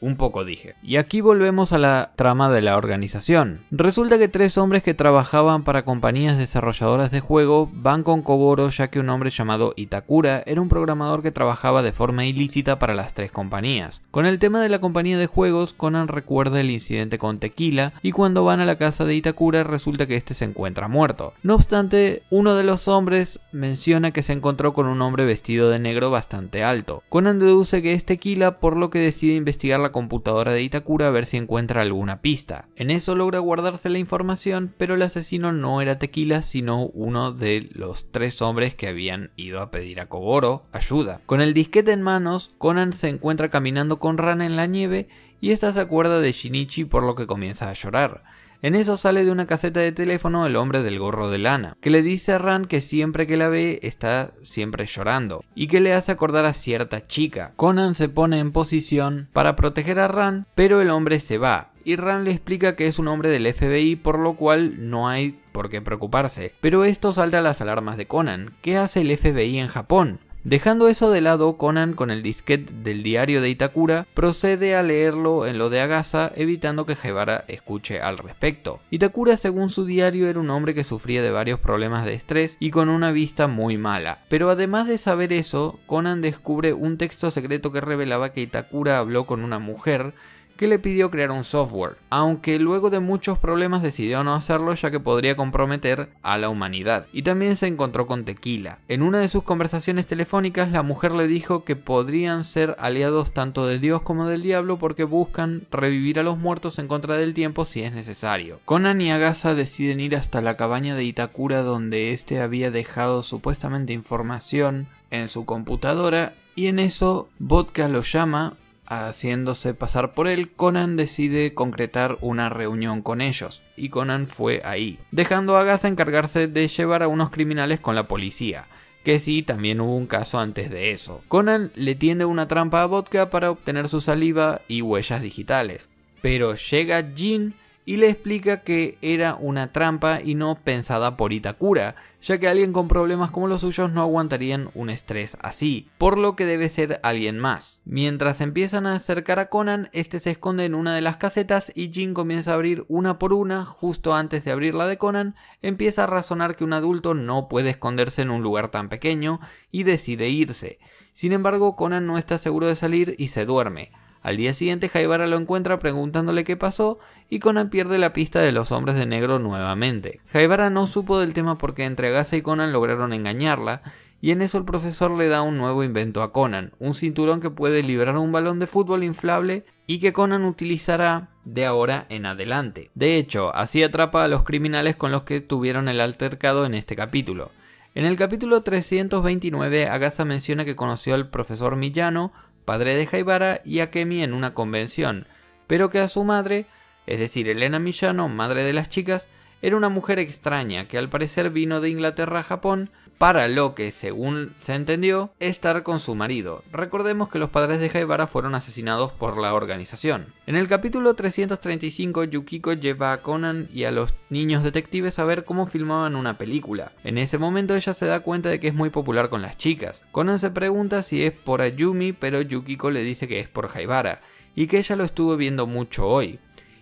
un poco dije. Y aquí volvemos a la trama de la organización. Resulta que tres hombres que trabajaban para compañías desarrolladoras de juego van con Koboro ya que un hombre llamado Itakura era un programador que trabajaba de forma ilícita para las tres compañías. Con el tema de la compañía de juegos, Conan recuerda el incidente con Tequila y cuando van a la casa de Itakura resulta que este se encuentra muerto. No obstante, uno de los hombres menciona que se encontró con un hombre vestido de negro bastante alto. Conan deduce que es Tequila por lo que decide investigar investigar la computadora de Itakura a ver si encuentra alguna pista. En eso logra guardarse la información, pero el asesino no era Tequila, sino uno de los tres hombres que habían ido a pedir a Koboro ayuda. Con el disquete en manos, Conan se encuentra caminando con Rana en la nieve y esta se acuerda de Shinichi por lo que comienza a llorar. En eso sale de una caseta de teléfono el hombre del gorro de lana, que le dice a Ran que siempre que la ve está siempre llorando y que le hace acordar a cierta chica. Conan se pone en posición para proteger a Ran, pero el hombre se va y Ran le explica que es un hombre del FBI por lo cual no hay por qué preocuparse. Pero esto salta las alarmas de Conan. ¿Qué hace el FBI en Japón? Dejando eso de lado, Conan con el disquete del diario de Itakura procede a leerlo en lo de Agasa, evitando que Hebara escuche al respecto. Itakura, según su diario, era un hombre que sufría de varios problemas de estrés y con una vista muy mala. Pero además de saber eso, Conan descubre un texto secreto que revelaba que Itakura habló con una mujer que le pidió crear un software, aunque luego de muchos problemas decidió no hacerlo ya que podría comprometer a la humanidad. Y también se encontró con Tequila. En una de sus conversaciones telefónicas, la mujer le dijo que podrían ser aliados tanto de Dios como del diablo porque buscan revivir a los muertos en contra del tiempo si es necesario. Conan y Agasa deciden ir hasta la cabaña de Itakura donde este había dejado supuestamente información en su computadora y en eso Vodka lo llama Haciéndose pasar por él, Conan decide concretar una reunión con ellos, y Conan fue ahí, dejando a Gaza encargarse de llevar a unos criminales con la policía, que sí, también hubo un caso antes de eso. Conan le tiende una trampa a Vodka para obtener su saliva y huellas digitales, pero llega Jin y le explica que era una trampa y no pensada por Itakura, ya que alguien con problemas como los suyos no aguantarían un estrés así, por lo que debe ser alguien más. Mientras empiezan a acercar a Conan, este se esconde en una de las casetas y Jin comienza a abrir una por una, justo antes de abrir la de Conan, empieza a razonar que un adulto no puede esconderse en un lugar tan pequeño y decide irse. Sin embargo, Conan no está seguro de salir y se duerme. Al día siguiente Jaibara lo encuentra preguntándole qué pasó y Conan pierde la pista de los hombres de negro nuevamente. Jaibara no supo del tema porque entre Agasa y Conan lograron engañarla y en eso el profesor le da un nuevo invento a Conan, un cinturón que puede librar un balón de fútbol inflable y que Conan utilizará de ahora en adelante. De hecho, así atrapa a los criminales con los que tuvieron el altercado en este capítulo. En el capítulo 329, Agasa menciona que conoció al profesor Millano, padre de Jaibara, y Akemi en una convención, pero que a su madre, es decir, Elena Millano, madre de las chicas, era una mujer extraña que al parecer vino de Inglaterra a Japón para lo que, según se entendió, estar con su marido. Recordemos que los padres de Haibara fueron asesinados por la organización. En el capítulo 335, Yukiko lleva a Conan y a los niños detectives a ver cómo filmaban una película. En ese momento ella se da cuenta de que es muy popular con las chicas. Conan se pregunta si es por Ayumi, pero Yukiko le dice que es por Haibara y que ella lo estuvo viendo mucho hoy.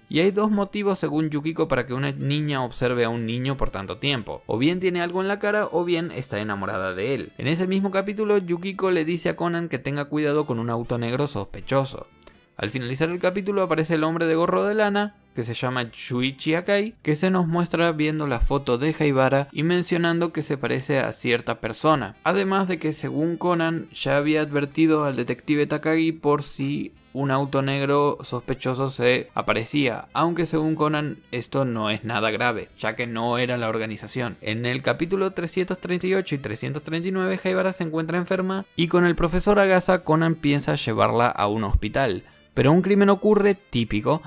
Y hay dos motivos según Yukiko para que una niña observe a un niño por tanto tiempo. O bien tiene algo en la cara o bien está enamorada de él. En ese mismo capítulo Yukiko le dice a Conan que tenga cuidado con un auto negro sospechoso. Al finalizar el capítulo aparece el hombre de gorro de lana, que se llama Yuichi Akai, que se nos muestra viendo la foto de Haibara y mencionando que se parece a cierta persona. Además de que según Conan ya había advertido al detective Takagi por si un auto negro sospechoso se aparecía, aunque según Conan esto no es nada grave, ya que no era la organización. En el capítulo 338 y 339 Haibara se encuentra enferma y con el profesor Agasa Conan piensa llevarla a un hospital. Pero un crimen ocurre típico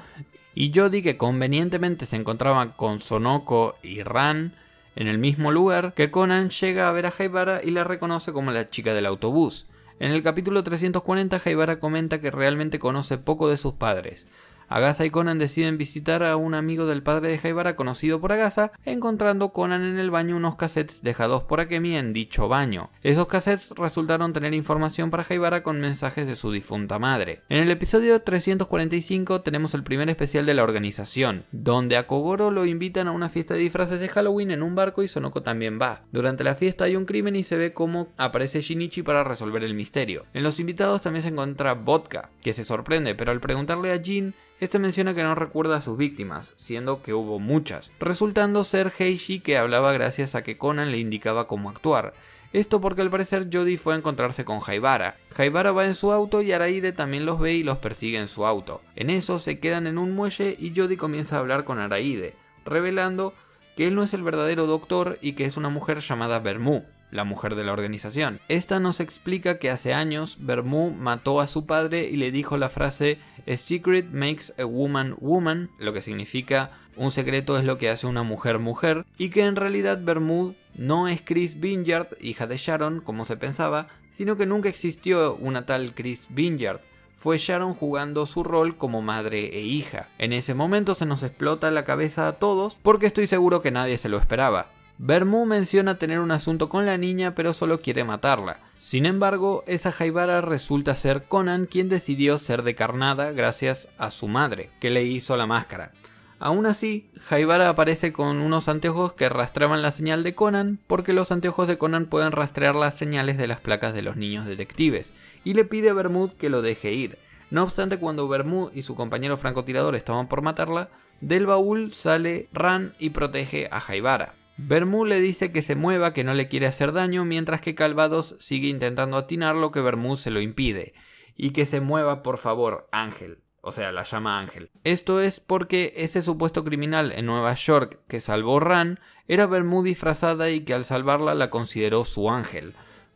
y Jody que convenientemente se encontraba con Sonoko y Ran en el mismo lugar que Conan llega a ver a Haibara y la reconoce como la chica del autobús. En el capítulo 340 Haibara comenta que realmente conoce poco de sus padres, Agasa y Conan deciden visitar a un amigo del padre de Jaibara conocido por Agasa, encontrando Conan en el baño unos cassettes dejados por Akemi en dicho baño. Esos cassettes resultaron tener información para Jaibara con mensajes de su difunta madre. En el episodio 345 tenemos el primer especial de la organización, donde a Kogoro lo invitan a una fiesta de disfraces de Halloween en un barco y Sonoko también va. Durante la fiesta hay un crimen y se ve cómo aparece Shinichi para resolver el misterio. En los invitados también se encuentra Vodka, que se sorprende, pero al preguntarle a Jin, este menciona que no recuerda a sus víctimas, siendo que hubo muchas, resultando ser Heishi que hablaba gracias a que Conan le indicaba cómo actuar. Esto porque al parecer Jody fue a encontrarse con Haibara. Haibara va en su auto y Araide también los ve y los persigue en su auto. En eso se quedan en un muelle y Jody comienza a hablar con Araide, revelando que él no es el verdadero doctor y que es una mujer llamada Bermú la mujer de la organización. Esta nos explica que hace años Bermud mató a su padre y le dijo la frase A secret makes a woman woman, lo que significa un secreto es lo que hace una mujer mujer, y que en realidad Bermud no es Chris Vineyard, hija de Sharon, como se pensaba, sino que nunca existió una tal Chris Vineyard fue Sharon jugando su rol como madre e hija. En ese momento se nos explota la cabeza a todos porque estoy seguro que nadie se lo esperaba. Bermud menciona tener un asunto con la niña pero solo quiere matarla. Sin embargo, esa Jaibara resulta ser Conan quien decidió ser decarnada gracias a su madre, que le hizo la máscara. Aún así, Jaibara aparece con unos anteojos que rastreaban la señal de Conan, porque los anteojos de Conan pueden rastrear las señales de las placas de los niños detectives, y le pide a Bermud que lo deje ir. No obstante, cuando Bermud y su compañero francotirador estaban por matarla, del baúl sale Ran y protege a Jaibara. Bermú le dice que se mueva, que no le quiere hacer daño, mientras que Calvados sigue intentando atinarlo que Bermú se lo impide. Y que se mueva, por favor, Ángel. O sea, la llama Ángel. Esto es porque ese supuesto criminal en Nueva York que salvó Ran era Bermú disfrazada y que al salvarla la consideró su ángel.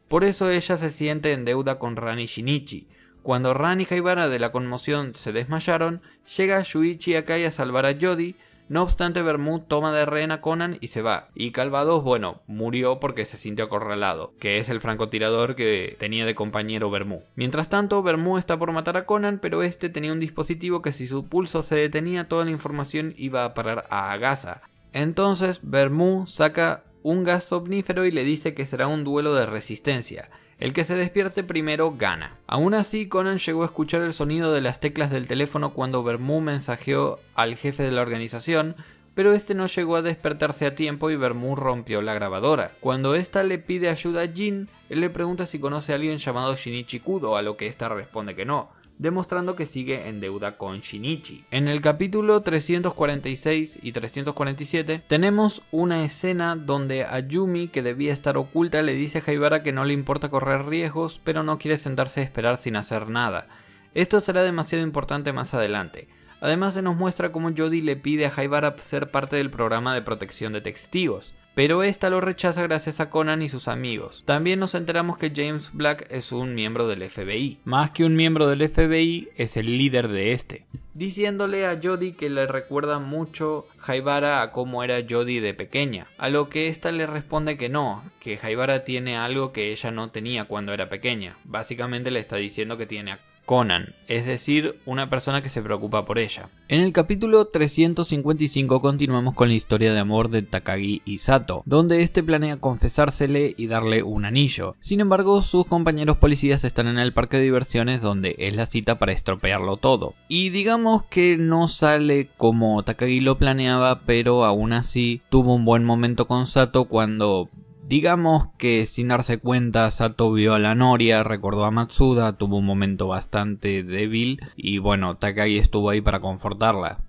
Por eso ella se siente en deuda con Ran y Shinichi. Cuando Ran y Haibara de la conmoción se desmayaron, llega Shuichi Akai a salvar a Jodi. No obstante, bermú toma de rehén a Conan y se va. Y Calvados, bueno, murió porque se sintió acorralado, que es el francotirador que tenía de compañero Bermud. Mientras tanto, bermú está por matar a Conan, pero este tenía un dispositivo que si su pulso se detenía, toda la información iba a parar a Gaza. Entonces, bermú saca un gas somnífero y le dice que será un duelo de resistencia. El que se despierte primero gana. Aún así, Conan llegó a escuchar el sonido de las teclas del teléfono cuando Bermú mensajeó al jefe de la organización, pero este no llegó a despertarse a tiempo y Bermú rompió la grabadora. Cuando ésta le pide ayuda a Jin, él le pregunta si conoce a alguien llamado Shinichi Kudo, a lo que ésta responde que no demostrando que sigue en deuda con Shinichi. En el capítulo 346 y 347 tenemos una escena donde Ayumi, que debía estar oculta, le dice a Haibara que no le importa correr riesgos, pero no quiere sentarse a esperar sin hacer nada. Esto será demasiado importante más adelante. Además se nos muestra cómo Jodi le pide a Haibara ser parte del programa de protección de testigos pero esta lo rechaza gracias a Conan y sus amigos. También nos enteramos que James Black es un miembro del FBI. Más que un miembro del FBI, es el líder de este. Diciéndole a Jody que le recuerda mucho Jaibara a cómo era Jody de pequeña, a lo que esta le responde que no, que Jaibara tiene algo que ella no tenía cuando era pequeña. Básicamente le está diciendo que tiene Conan, es decir, una persona que se preocupa por ella. En el capítulo 355 continuamos con la historia de amor de Takagi y Sato, donde este planea confesársele y darle un anillo. Sin embargo, sus compañeros policías están en el parque de diversiones donde es la cita para estropearlo todo. Y digamos que no sale como Takagi lo planeaba, pero aún así tuvo un buen momento con Sato cuando Digamos que sin darse cuenta Sato vio a la Noria, recordó a Matsuda, tuvo un momento bastante débil y bueno, Takagi estuvo ahí para confortarla.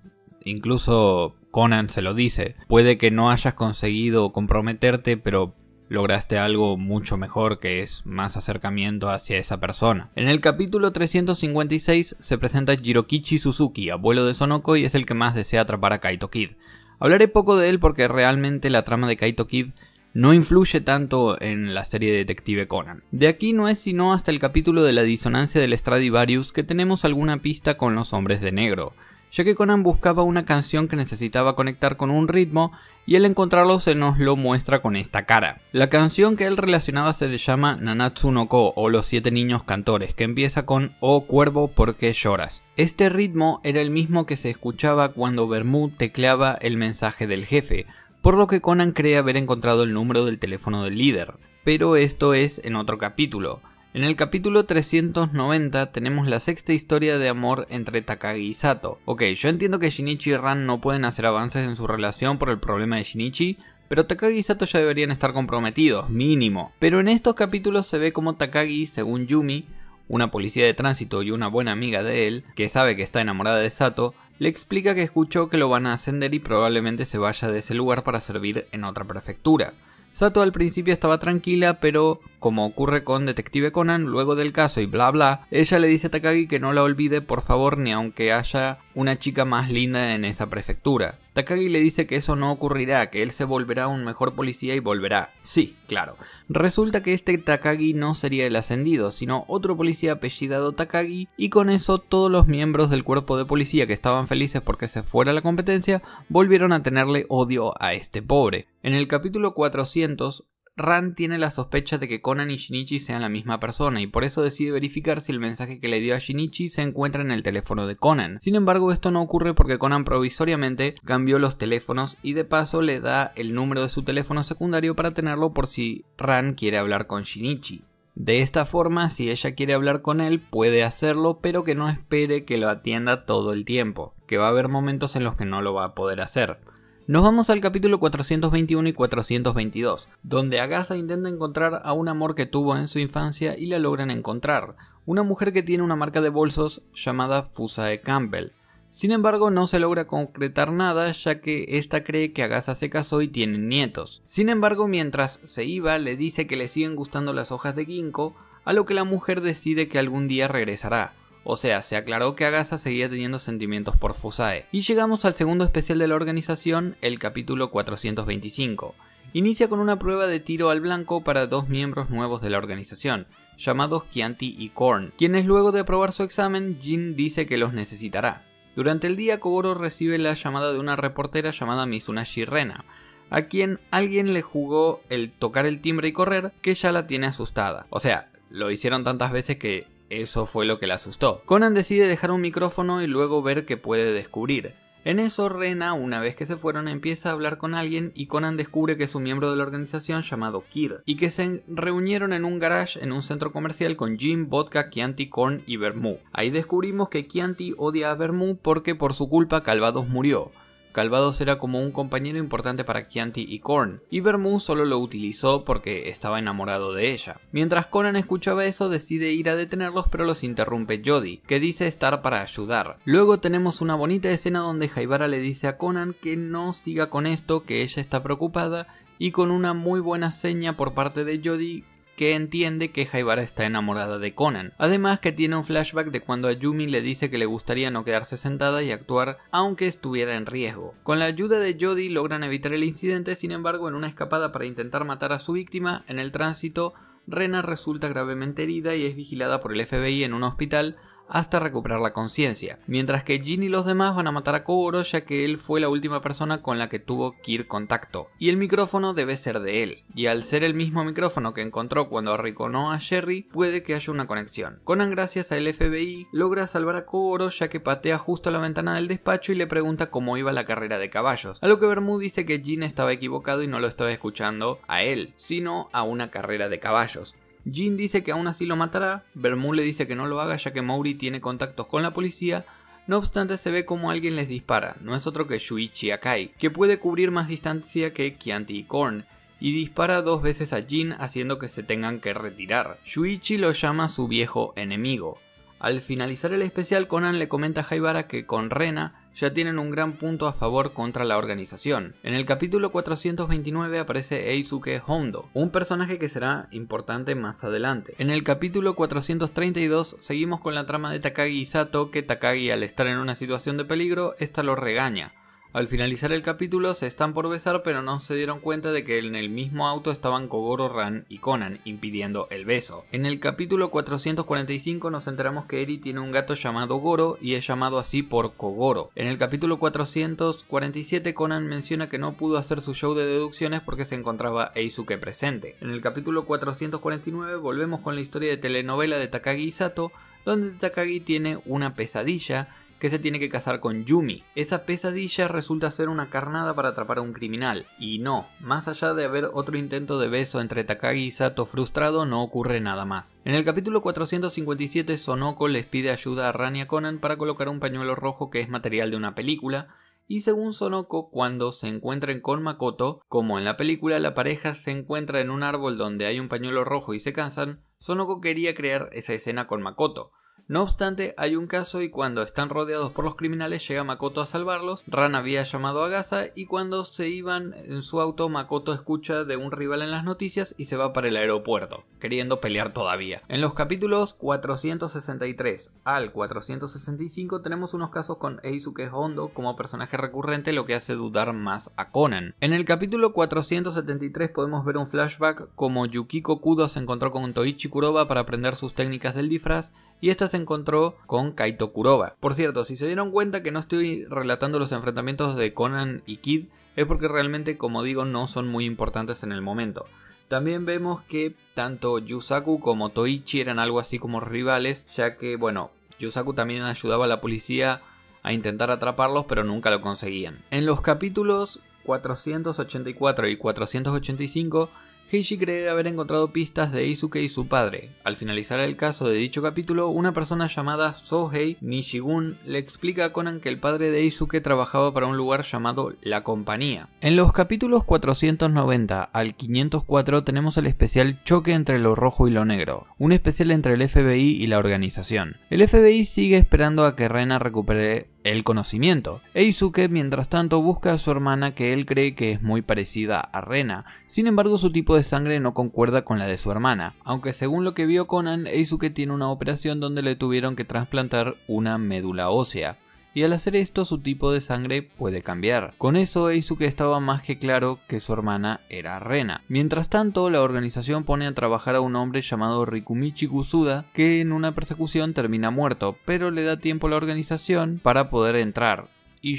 Incluso Conan se lo dice, puede que no hayas conseguido comprometerte, pero lograste algo mucho mejor que es más acercamiento hacia esa persona. En el capítulo 356 se presenta Jirokichi Suzuki, abuelo de Sonoko y es el que más desea atrapar a Kaito Kid. Hablaré poco de él porque realmente la trama de Kaito Kid no influye tanto en la serie Detective Conan. De aquí no es sino hasta el capítulo de la disonancia del Stradivarius que tenemos alguna pista con los hombres de negro, ya que Conan buscaba una canción que necesitaba conectar con un ritmo y al encontrarlo se nos lo muestra con esta cara. La canción que él relacionaba se le llama Nanatsu no Ko o Los Siete Niños Cantores, que empieza con Oh Cuervo, ¿por qué lloras? Este ritmo era el mismo que se escuchaba cuando Bermud tecleaba el mensaje del jefe, por lo que Conan cree haber encontrado el número del teléfono del líder, pero esto es en otro capítulo. En el capítulo 390 tenemos la sexta historia de amor entre Takagi y Sato. Ok, yo entiendo que Shinichi y Ran no pueden hacer avances en su relación por el problema de Shinichi, pero Takagi y Sato ya deberían estar comprometidos, mínimo. Pero en estos capítulos se ve como Takagi, según Yumi, una policía de tránsito y una buena amiga de él, que sabe que está enamorada de Sato, le explica que escuchó que lo van a ascender y probablemente se vaya de ese lugar para servir en otra prefectura. Sato al principio estaba tranquila, pero como ocurre con Detective Conan, luego del caso y bla bla, ella le dice a Takagi que no la olvide por favor ni aunque haya una chica más linda en esa prefectura. Takagi le dice que eso no ocurrirá, que él se volverá un mejor policía y volverá. Sí, claro. Resulta que este Takagi no sería el ascendido, sino otro policía apellidado Takagi, y con eso todos los miembros del cuerpo de policía que estaban felices porque se fuera la competencia, volvieron a tenerle odio a este pobre. En el capítulo 400, Ran tiene la sospecha de que Conan y Shinichi sean la misma persona y por eso decide verificar si el mensaje que le dio a Shinichi se encuentra en el teléfono de Conan. Sin embargo, esto no ocurre porque Conan provisoriamente cambió los teléfonos y de paso le da el número de su teléfono secundario para tenerlo por si Ran quiere hablar con Shinichi. De esta forma, si ella quiere hablar con él, puede hacerlo, pero que no espere que lo atienda todo el tiempo, que va a haber momentos en los que no lo va a poder hacer. Nos vamos al capítulo 421 y 422, donde Agasa intenta encontrar a un amor que tuvo en su infancia y la logran encontrar, una mujer que tiene una marca de bolsos llamada de Campbell. Sin embargo, no se logra concretar nada, ya que esta cree que Agasa se casó y tienen nietos. Sin embargo, mientras se iba, le dice que le siguen gustando las hojas de ginkgo, a lo que la mujer decide que algún día regresará. O sea, se aclaró que Agasa seguía teniendo sentimientos por Fusae. Y llegamos al segundo especial de la organización, el capítulo 425. Inicia con una prueba de tiro al blanco para dos miembros nuevos de la organización, llamados Kianti y Korn, quienes luego de aprobar su examen, Jin dice que los necesitará. Durante el día, Kogoro recibe la llamada de una reportera llamada Mizunashi Rena, a quien alguien le jugó el tocar el timbre y correr que ya la tiene asustada. O sea, lo hicieron tantas veces que eso fue lo que la asustó. Conan decide dejar un micrófono y luego ver qué puede descubrir. En eso, Rena, una vez que se fueron, empieza a hablar con alguien y Conan descubre que es un miembro de la organización llamado Kir y que se reunieron en un garage en un centro comercial con Jim, Vodka, Chianti, Korn y Bermú. Ahí descubrimos que Chianti odia a Bermú porque por su culpa Calvados murió. Calvados era como un compañero importante para Chianti y Korn, y Vermouth solo lo utilizó porque estaba enamorado de ella. Mientras Conan escuchaba eso, decide ir a detenerlos, pero los interrumpe Jody, que dice estar para ayudar. Luego tenemos una bonita escena donde Jaibara le dice a Conan que no siga con esto, que ella está preocupada, y con una muy buena seña por parte de Jody que entiende que Haibara está enamorada de Conan. Además que tiene un flashback de cuando Ayumi le dice que le gustaría no quedarse sentada y actuar aunque estuviera en riesgo. Con la ayuda de Jody logran evitar el incidente, sin embargo en una escapada para intentar matar a su víctima, en el tránsito, Rena resulta gravemente herida y es vigilada por el FBI en un hospital hasta recuperar la conciencia, mientras que Jin y los demás van a matar a Kogoro ya que él fue la última persona con la que tuvo Kir contacto, y el micrófono debe ser de él, y al ser el mismo micrófono que encontró cuando arriconó a Sherry, puede que haya una conexión. Conan gracias al FBI logra salvar a Kogoro ya que patea justo a la ventana del despacho y le pregunta cómo iba la carrera de caballos, a lo que Bermud dice que Jin estaba equivocado y no lo estaba escuchando a él, sino a una carrera de caballos. Jin dice que aún así lo matará, bermú le dice que no lo haga ya que Mori tiene contactos con la policía, no obstante se ve como alguien les dispara, no es otro que Shuichi Akai, que puede cubrir más distancia que Kianti y Korn, y dispara dos veces a Jin haciendo que se tengan que retirar. Shuichi lo llama su viejo enemigo. Al finalizar el especial, Conan le comenta a Haibara que con Rena ya tienen un gran punto a favor contra la organización. En el capítulo 429 aparece Eisuke Hondo, un personaje que será importante más adelante. En el capítulo 432 seguimos con la trama de Takagi y Sato que Takagi al estar en una situación de peligro, esta lo regaña. Al finalizar el capítulo se están por besar pero no se dieron cuenta de que en el mismo auto estaban Kogoro Ran y Conan impidiendo el beso. En el capítulo 445 nos enteramos que Eri tiene un gato llamado Goro y es llamado así por Kogoro. En el capítulo 447 Conan menciona que no pudo hacer su show de deducciones porque se encontraba Eisuke presente. En el capítulo 449 volvemos con la historia de telenovela de Takagi Isato donde Takagi tiene una pesadilla que se tiene que casar con Yumi. Esa pesadilla resulta ser una carnada para atrapar a un criminal, y no, más allá de haber otro intento de beso entre Takagi y Sato frustrado, no ocurre nada más. En el capítulo 457, Sonoko les pide ayuda a Rania Conan para colocar un pañuelo rojo que es material de una película, y según Sonoko, cuando se encuentren con Makoto, como en la película la pareja se encuentra en un árbol donde hay un pañuelo rojo y se cansan, Sonoko quería crear esa escena con Makoto, no obstante, hay un caso y cuando están rodeados por los criminales llega Makoto a salvarlos, Ran había llamado a Gaza y cuando se iban en su auto Makoto escucha de un rival en las noticias y se va para el aeropuerto, queriendo pelear todavía. En los capítulos 463 al 465 tenemos unos casos con Eisuke Hondo como personaje recurrente lo que hace dudar más a Conan. En el capítulo 473 podemos ver un flashback como Yukiko Kudo se encontró con Toichi Kuroba para aprender sus técnicas del disfraz y esta se encontró con Kaito Kuroba. Por cierto, si se dieron cuenta que no estoy relatando los enfrentamientos de Conan y Kid, es porque realmente, como digo, no son muy importantes en el momento. También vemos que tanto Yusaku como Toichi eran algo así como rivales, ya que, bueno, Yusaku también ayudaba a la policía a intentar atraparlos, pero nunca lo conseguían. En los capítulos 484 y 485 Heiji cree haber encontrado pistas de Izuke y su padre. Al finalizar el caso de dicho capítulo, una persona llamada Sohei Nishigun le explica a Conan que el padre de Izuke trabajaba para un lugar llamado La Compañía. En los capítulos 490 al 504 tenemos el especial Choque entre lo rojo y lo negro, un especial entre el FBI y la organización. El FBI sigue esperando a que Reina recupere el conocimiento. Eisuke mientras tanto busca a su hermana que él cree que es muy parecida a Rena, sin embargo su tipo de sangre no concuerda con la de su hermana, aunque según lo que vio Conan, Eizuke tiene una operación donde le tuvieron que trasplantar una médula ósea y al hacer esto su tipo de sangre puede cambiar. Con eso Eisuke estaba más que claro que su hermana era Rena. Mientras tanto, la organización pone a trabajar a un hombre llamado Rikumichi Kusuda, que en una persecución termina muerto, pero le da tiempo a la organización para poder entrar. Y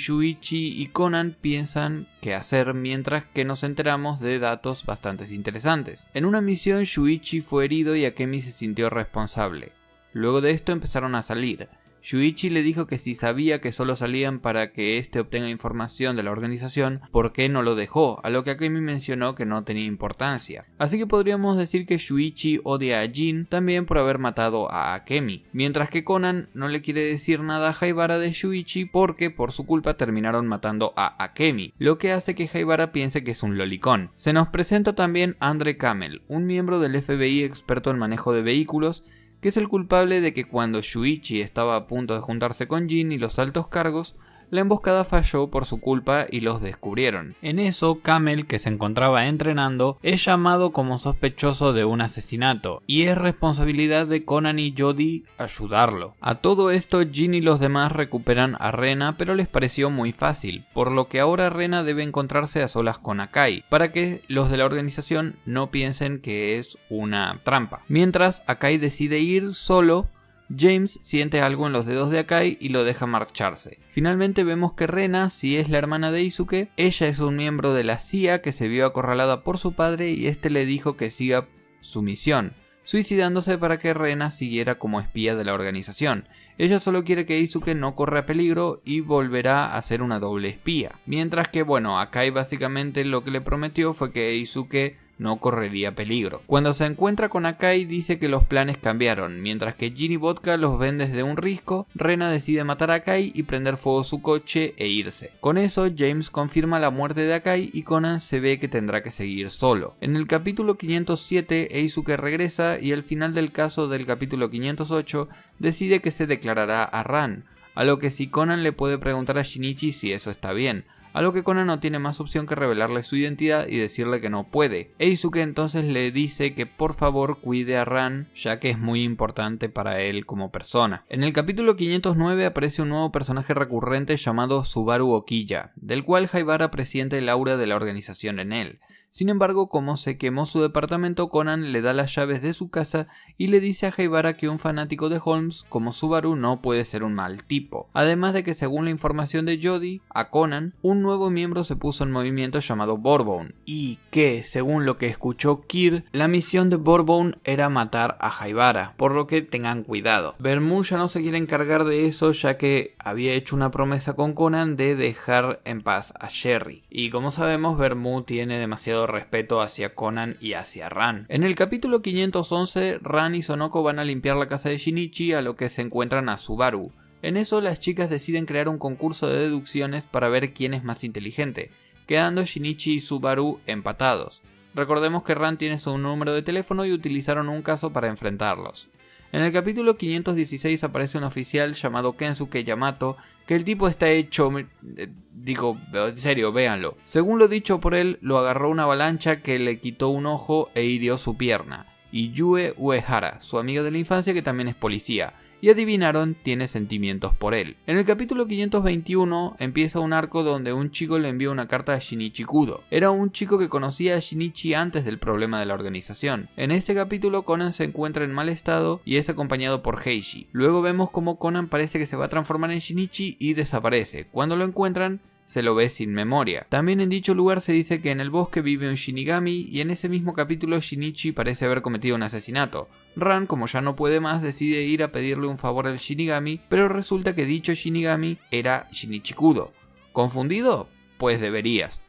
y Conan piensan qué hacer mientras que nos enteramos de datos bastante interesantes. En una misión Shuichi fue herido y Akemi se sintió responsable. Luego de esto empezaron a salir. Shuichi le dijo que si sabía que solo salían para que éste obtenga información de la organización, ¿por qué no lo dejó? A lo que Akemi mencionó que no tenía importancia. Así que podríamos decir que Yuichi odia a Jin también por haber matado a Akemi, mientras que Conan no le quiere decir nada a Haibara de Yuichi porque por su culpa terminaron matando a Akemi, lo que hace que Haibara piense que es un lolicón. Se nos presenta también Andre Camel, un miembro del FBI experto en manejo de vehículos que es el culpable de que cuando Shuichi estaba a punto de juntarse con Jin y los altos cargos, la emboscada falló por su culpa y los descubrieron. En eso, Camel, que se encontraba entrenando, es llamado como sospechoso de un asesinato y es responsabilidad de Conan y Jody ayudarlo. A todo esto, Jin y los demás recuperan a Rena, pero les pareció muy fácil, por lo que ahora Rena debe encontrarse a solas con Akai, para que los de la organización no piensen que es una trampa. Mientras, Akai decide ir solo James siente algo en los dedos de Akai y lo deja marcharse. Finalmente vemos que Rena, si es la hermana de Izuke, ella es un miembro de la CIA que se vio acorralada por su padre y este le dijo que siga su misión, suicidándose para que Rena siguiera como espía de la organización. Ella solo quiere que Izuke no corra peligro y volverá a ser una doble espía. Mientras que bueno, Akai básicamente lo que le prometió fue que Izuke no correría peligro. Cuando se encuentra con Akai dice que los planes cambiaron, mientras que y Vodka los ven desde un risco, Rena decide matar a Akai y prender fuego su coche e irse. Con eso James confirma la muerte de Akai y Conan se ve que tendrá que seguir solo. En el capítulo 507 Eisuke regresa y al final del caso del capítulo 508 decide que se declarará a Ran, a lo que si Conan le puede preguntar a Shinichi si eso está bien, a lo que Conan no tiene más opción que revelarle su identidad y decirle que no puede. Eisuke entonces le dice que por favor cuide a Ran, ya que es muy importante para él como persona. En el capítulo 509 aparece un nuevo personaje recurrente llamado Subaru Okiya, del cual Haibara presiente el aura de la organización en él. Sin embargo, como se quemó su departamento, Conan le da las llaves de su casa y le dice a Haibara que un fanático de Holmes como Subaru no puede ser un mal tipo. Además de que según la información de Jody a Conan, un nuevo miembro se puso en movimiento llamado Borbone y que, según lo que escuchó Kir, la misión de Borbone era matar a Haibara, por lo que tengan cuidado. Bermú ya no se quiere encargar de eso ya que había hecho una promesa con Conan de dejar en paz a Sherry. Y como sabemos, Bermú tiene demasiado respeto hacia Conan y hacia Ran. En el capítulo 511, Ran y Sonoko van a limpiar la casa de Shinichi a lo que se encuentran a Subaru. En eso las chicas deciden crear un concurso de deducciones para ver quién es más inteligente, quedando Shinichi y Subaru empatados. Recordemos que Ran tiene su número de teléfono y utilizaron un caso para enfrentarlos. En el capítulo 516 aparece un oficial llamado Kensuke Yamato que el tipo está hecho... Eh, digo, en serio, véanlo. Según lo dicho por él, lo agarró una avalancha que le quitó un ojo e hirió su pierna. Y Yue Uehara, su amigo de la infancia que también es policía y adivinaron tiene sentimientos por él. En el capítulo 521 empieza un arco donde un chico le envía una carta a Shinichi Kudo. Era un chico que conocía a Shinichi antes del problema de la organización. En este capítulo Conan se encuentra en mal estado y es acompañado por Heishi. Luego vemos como Conan parece que se va a transformar en Shinichi y desaparece. Cuando lo encuentran, se lo ve sin memoria. También en dicho lugar se dice que en el bosque vive un Shinigami y en ese mismo capítulo Shinichi parece haber cometido un asesinato. Ran, como ya no puede más, decide ir a pedirle un favor al Shinigami, pero resulta que dicho Shinigami era Shinichikudo. ¿Confundido? Pues deberías.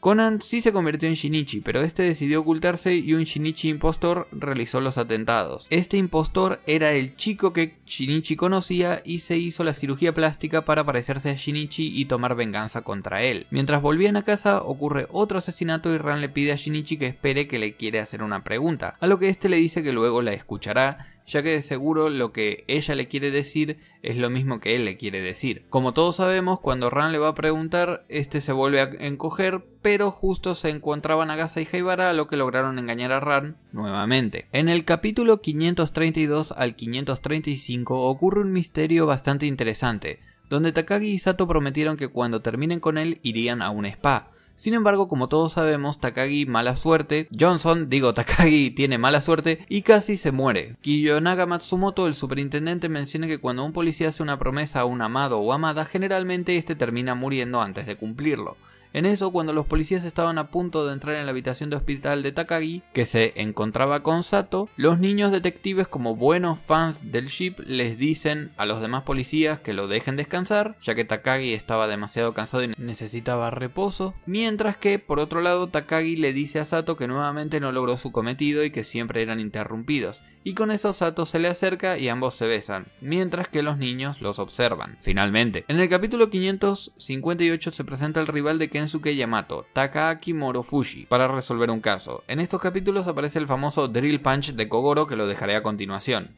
Conan sí se convirtió en Shinichi, pero este decidió ocultarse y un Shinichi impostor realizó los atentados. Este impostor era el chico que Shinichi conocía y se hizo la cirugía plástica para parecerse a Shinichi y tomar venganza contra él. Mientras volvían a casa ocurre otro asesinato y Ran le pide a Shinichi que espere que le quiere hacer una pregunta, a lo que este le dice que luego la escuchará ya que de seguro lo que ella le quiere decir es lo mismo que él le quiere decir. Como todos sabemos, cuando Ran le va a preguntar, este se vuelve a encoger, pero justo se encontraban Agasa y Haibara, lo que lograron engañar a Ran nuevamente. En el capítulo 532 al 535 ocurre un misterio bastante interesante, donde Takagi y Sato prometieron que cuando terminen con él irían a un spa, sin embargo, como todos sabemos, Takagi mala suerte, Johnson, digo Takagi tiene mala suerte y casi se muere. Kiyonaga Matsumoto, el superintendente, menciona que cuando un policía hace una promesa a un amado o amada, generalmente este termina muriendo antes de cumplirlo. En eso, cuando los policías estaban a punto de entrar en la habitación de hospital de Takagi, que se encontraba con Sato, los niños detectives, como buenos fans del ship, les dicen a los demás policías que lo dejen descansar, ya que Takagi estaba demasiado cansado y necesitaba reposo, mientras que, por otro lado, Takagi le dice a Sato que nuevamente no logró su cometido y que siempre eran interrumpidos y con eso Sato se le acerca y ambos se besan, mientras que los niños los observan. Finalmente, en el capítulo 558 se presenta el rival de Kensuke Yamato, Takaaki Morofushi, para resolver un caso. En estos capítulos aparece el famoso Drill Punch de Kogoro que lo dejaré a continuación.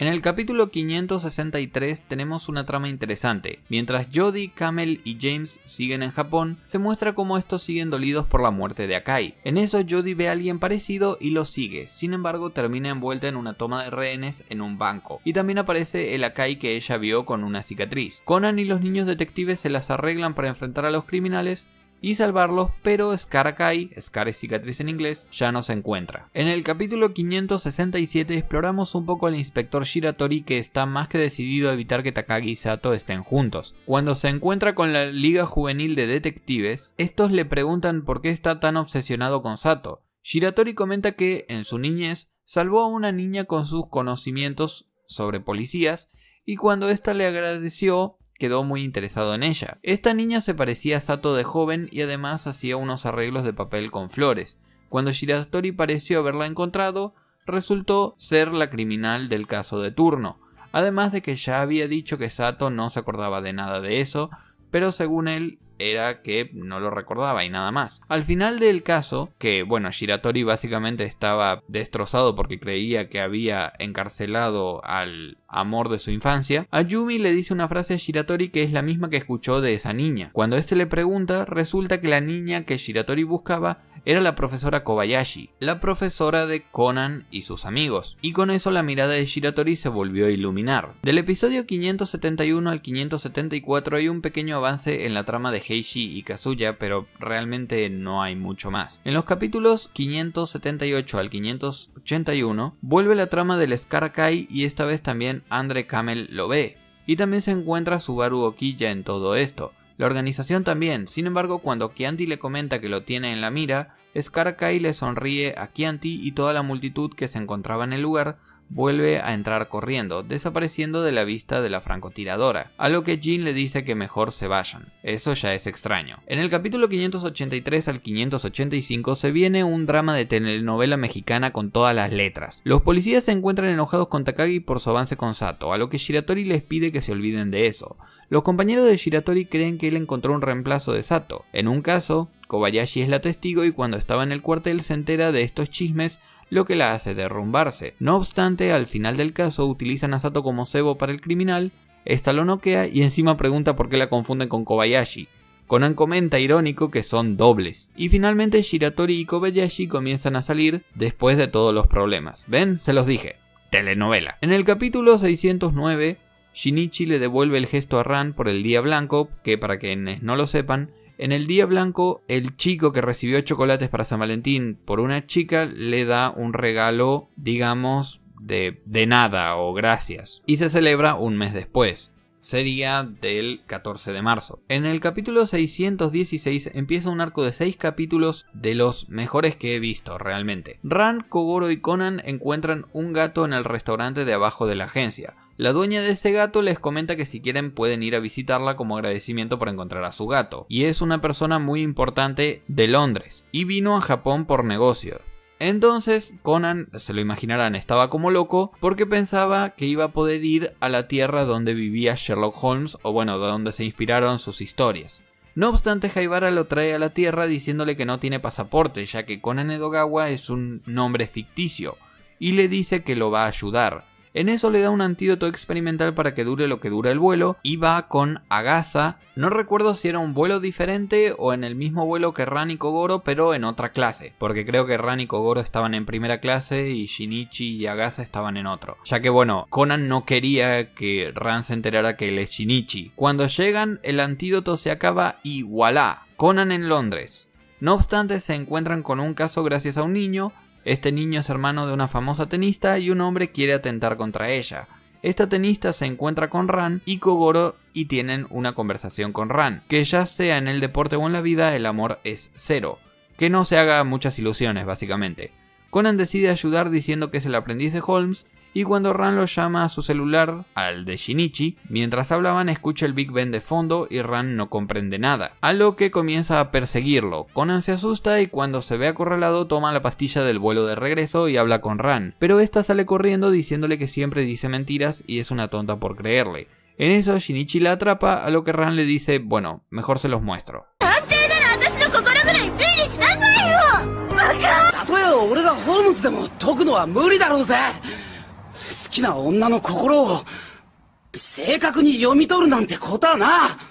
En el capítulo 563 tenemos una trama interesante. Mientras Jody, Camel y James siguen en Japón, se muestra cómo estos siguen dolidos por la muerte de Akai. En eso Jody ve a alguien parecido y lo sigue, sin embargo termina envuelta en una toma de rehenes en un banco. Y también aparece el Akai que ella vio con una cicatriz. Conan y los niños detectives se las arreglan para enfrentar a los criminales y salvarlos, pero Scar Scar es cicatriz en inglés, ya no se encuentra. En el capítulo 567 exploramos un poco al inspector Shiratori que está más que decidido a evitar que Takagi y Sato estén juntos. Cuando se encuentra con la Liga Juvenil de Detectives, estos le preguntan por qué está tan obsesionado con Sato. Shiratori comenta que, en su niñez, salvó a una niña con sus conocimientos sobre policías y cuando ésta le agradeció, quedó muy interesado en ella. Esta niña se parecía a Sato de joven y además hacía unos arreglos de papel con flores. Cuando Shiratori pareció haberla encontrado, resultó ser la criminal del caso de turno. Además de que ya había dicho que Sato no se acordaba de nada de eso, pero según él era que no lo recordaba y nada más. Al final del caso, que bueno, Shiratori básicamente estaba destrozado porque creía que había encarcelado al amor de su infancia, Ayumi le dice una frase a Shiratori que es la misma que escuchó de esa niña. Cuando este le pregunta, resulta que la niña que Shiratori buscaba era la profesora Kobayashi, la profesora de Conan y sus amigos, y con eso la mirada de Shiratori se volvió a iluminar. Del episodio 571 al 574 hay un pequeño avance en la trama de Heishi y Kazuya, pero realmente no hay mucho más. En los capítulos 578 al 581 vuelve la trama del Scar Kai y esta vez también Andre Kamel lo ve. Y también se encuentra Subaru Okiya en todo esto. La organización también, sin embargo cuando Kianti le comenta que lo tiene en la mira, Scar Kai le sonríe a Kianti y toda la multitud que se encontraba en el lugar, vuelve a entrar corriendo, desapareciendo de la vista de la francotiradora, a lo que Jin le dice que mejor se vayan. Eso ya es extraño. En el capítulo 583 al 585 se viene un drama de telenovela mexicana con todas las letras. Los policías se encuentran enojados con Takagi por su avance con Sato, a lo que Shiratori les pide que se olviden de eso. Los compañeros de Shiratori creen que él encontró un reemplazo de Sato. En un caso, Kobayashi es la testigo y cuando estaba en el cuartel se entera de estos chismes lo que la hace derrumbarse. No obstante, al final del caso utilizan a Sato como cebo para el criminal, esta lo noquea y encima pregunta por qué la confunden con Kobayashi. Conan comenta irónico que son dobles. Y finalmente Shiratori y Kobayashi comienzan a salir después de todos los problemas. ¿Ven? Se los dije. Telenovela. En el capítulo 609, Shinichi le devuelve el gesto a Ran por el día blanco, que para quienes no lo sepan, en el día blanco, el chico que recibió chocolates para San Valentín por una chica le da un regalo, digamos, de, nada o gracias. Y se celebra un mes después sería del 14 de marzo. En el capítulo 616 empieza un arco de 6 capítulos de los mejores que he visto realmente. Ran, Kogoro y Conan encuentran un gato en el restaurante de abajo de la agencia. La dueña de ese gato les comenta que si quieren pueden ir a visitarla como agradecimiento por encontrar a su gato, y es una persona muy importante de Londres, y vino a Japón por negocio. Entonces Conan, se lo imaginarán, estaba como loco porque pensaba que iba a poder ir a la tierra donde vivía Sherlock Holmes o bueno, de donde se inspiraron sus historias. No obstante, Haibara lo trae a la tierra diciéndole que no tiene pasaporte, ya que Conan Edogawa es un nombre ficticio, y le dice que lo va a ayudar. En eso le da un antídoto experimental para que dure lo que dura el vuelo y va con Agasa. No recuerdo si era un vuelo diferente o en el mismo vuelo que Ran y Kogoro, pero en otra clase, porque creo que Ran y Kogoro estaban en primera clase y Shinichi y Agasa estaban en otro. Ya que bueno, Conan no quería que Ran se enterara que él es Shinichi. Cuando llegan, el antídoto se acaba y voilà, Conan en Londres. No obstante, se encuentran con un caso gracias a un niño, este niño es hermano de una famosa tenista y un hombre quiere atentar contra ella. Esta tenista se encuentra con Ran y Kogoro y tienen una conversación con Ran, que ya sea en el deporte o en la vida el amor es cero, que no se haga muchas ilusiones básicamente. Conan decide ayudar diciendo que es el aprendiz de Holmes y cuando Ran lo llama a su celular, al de Shinichi, mientras hablaban escucha el Big Ben de fondo y Ran no comprende nada, a lo que comienza a perseguirlo. Conan se asusta y cuando se ve acorralado toma la pastilla del vuelo de regreso y habla con Ran, pero esta sale corriendo diciéndole que siempre dice mentiras y es una tonta por creerle. En eso Shinichi la atrapa, a lo que Ran le dice, bueno, mejor se los muestro.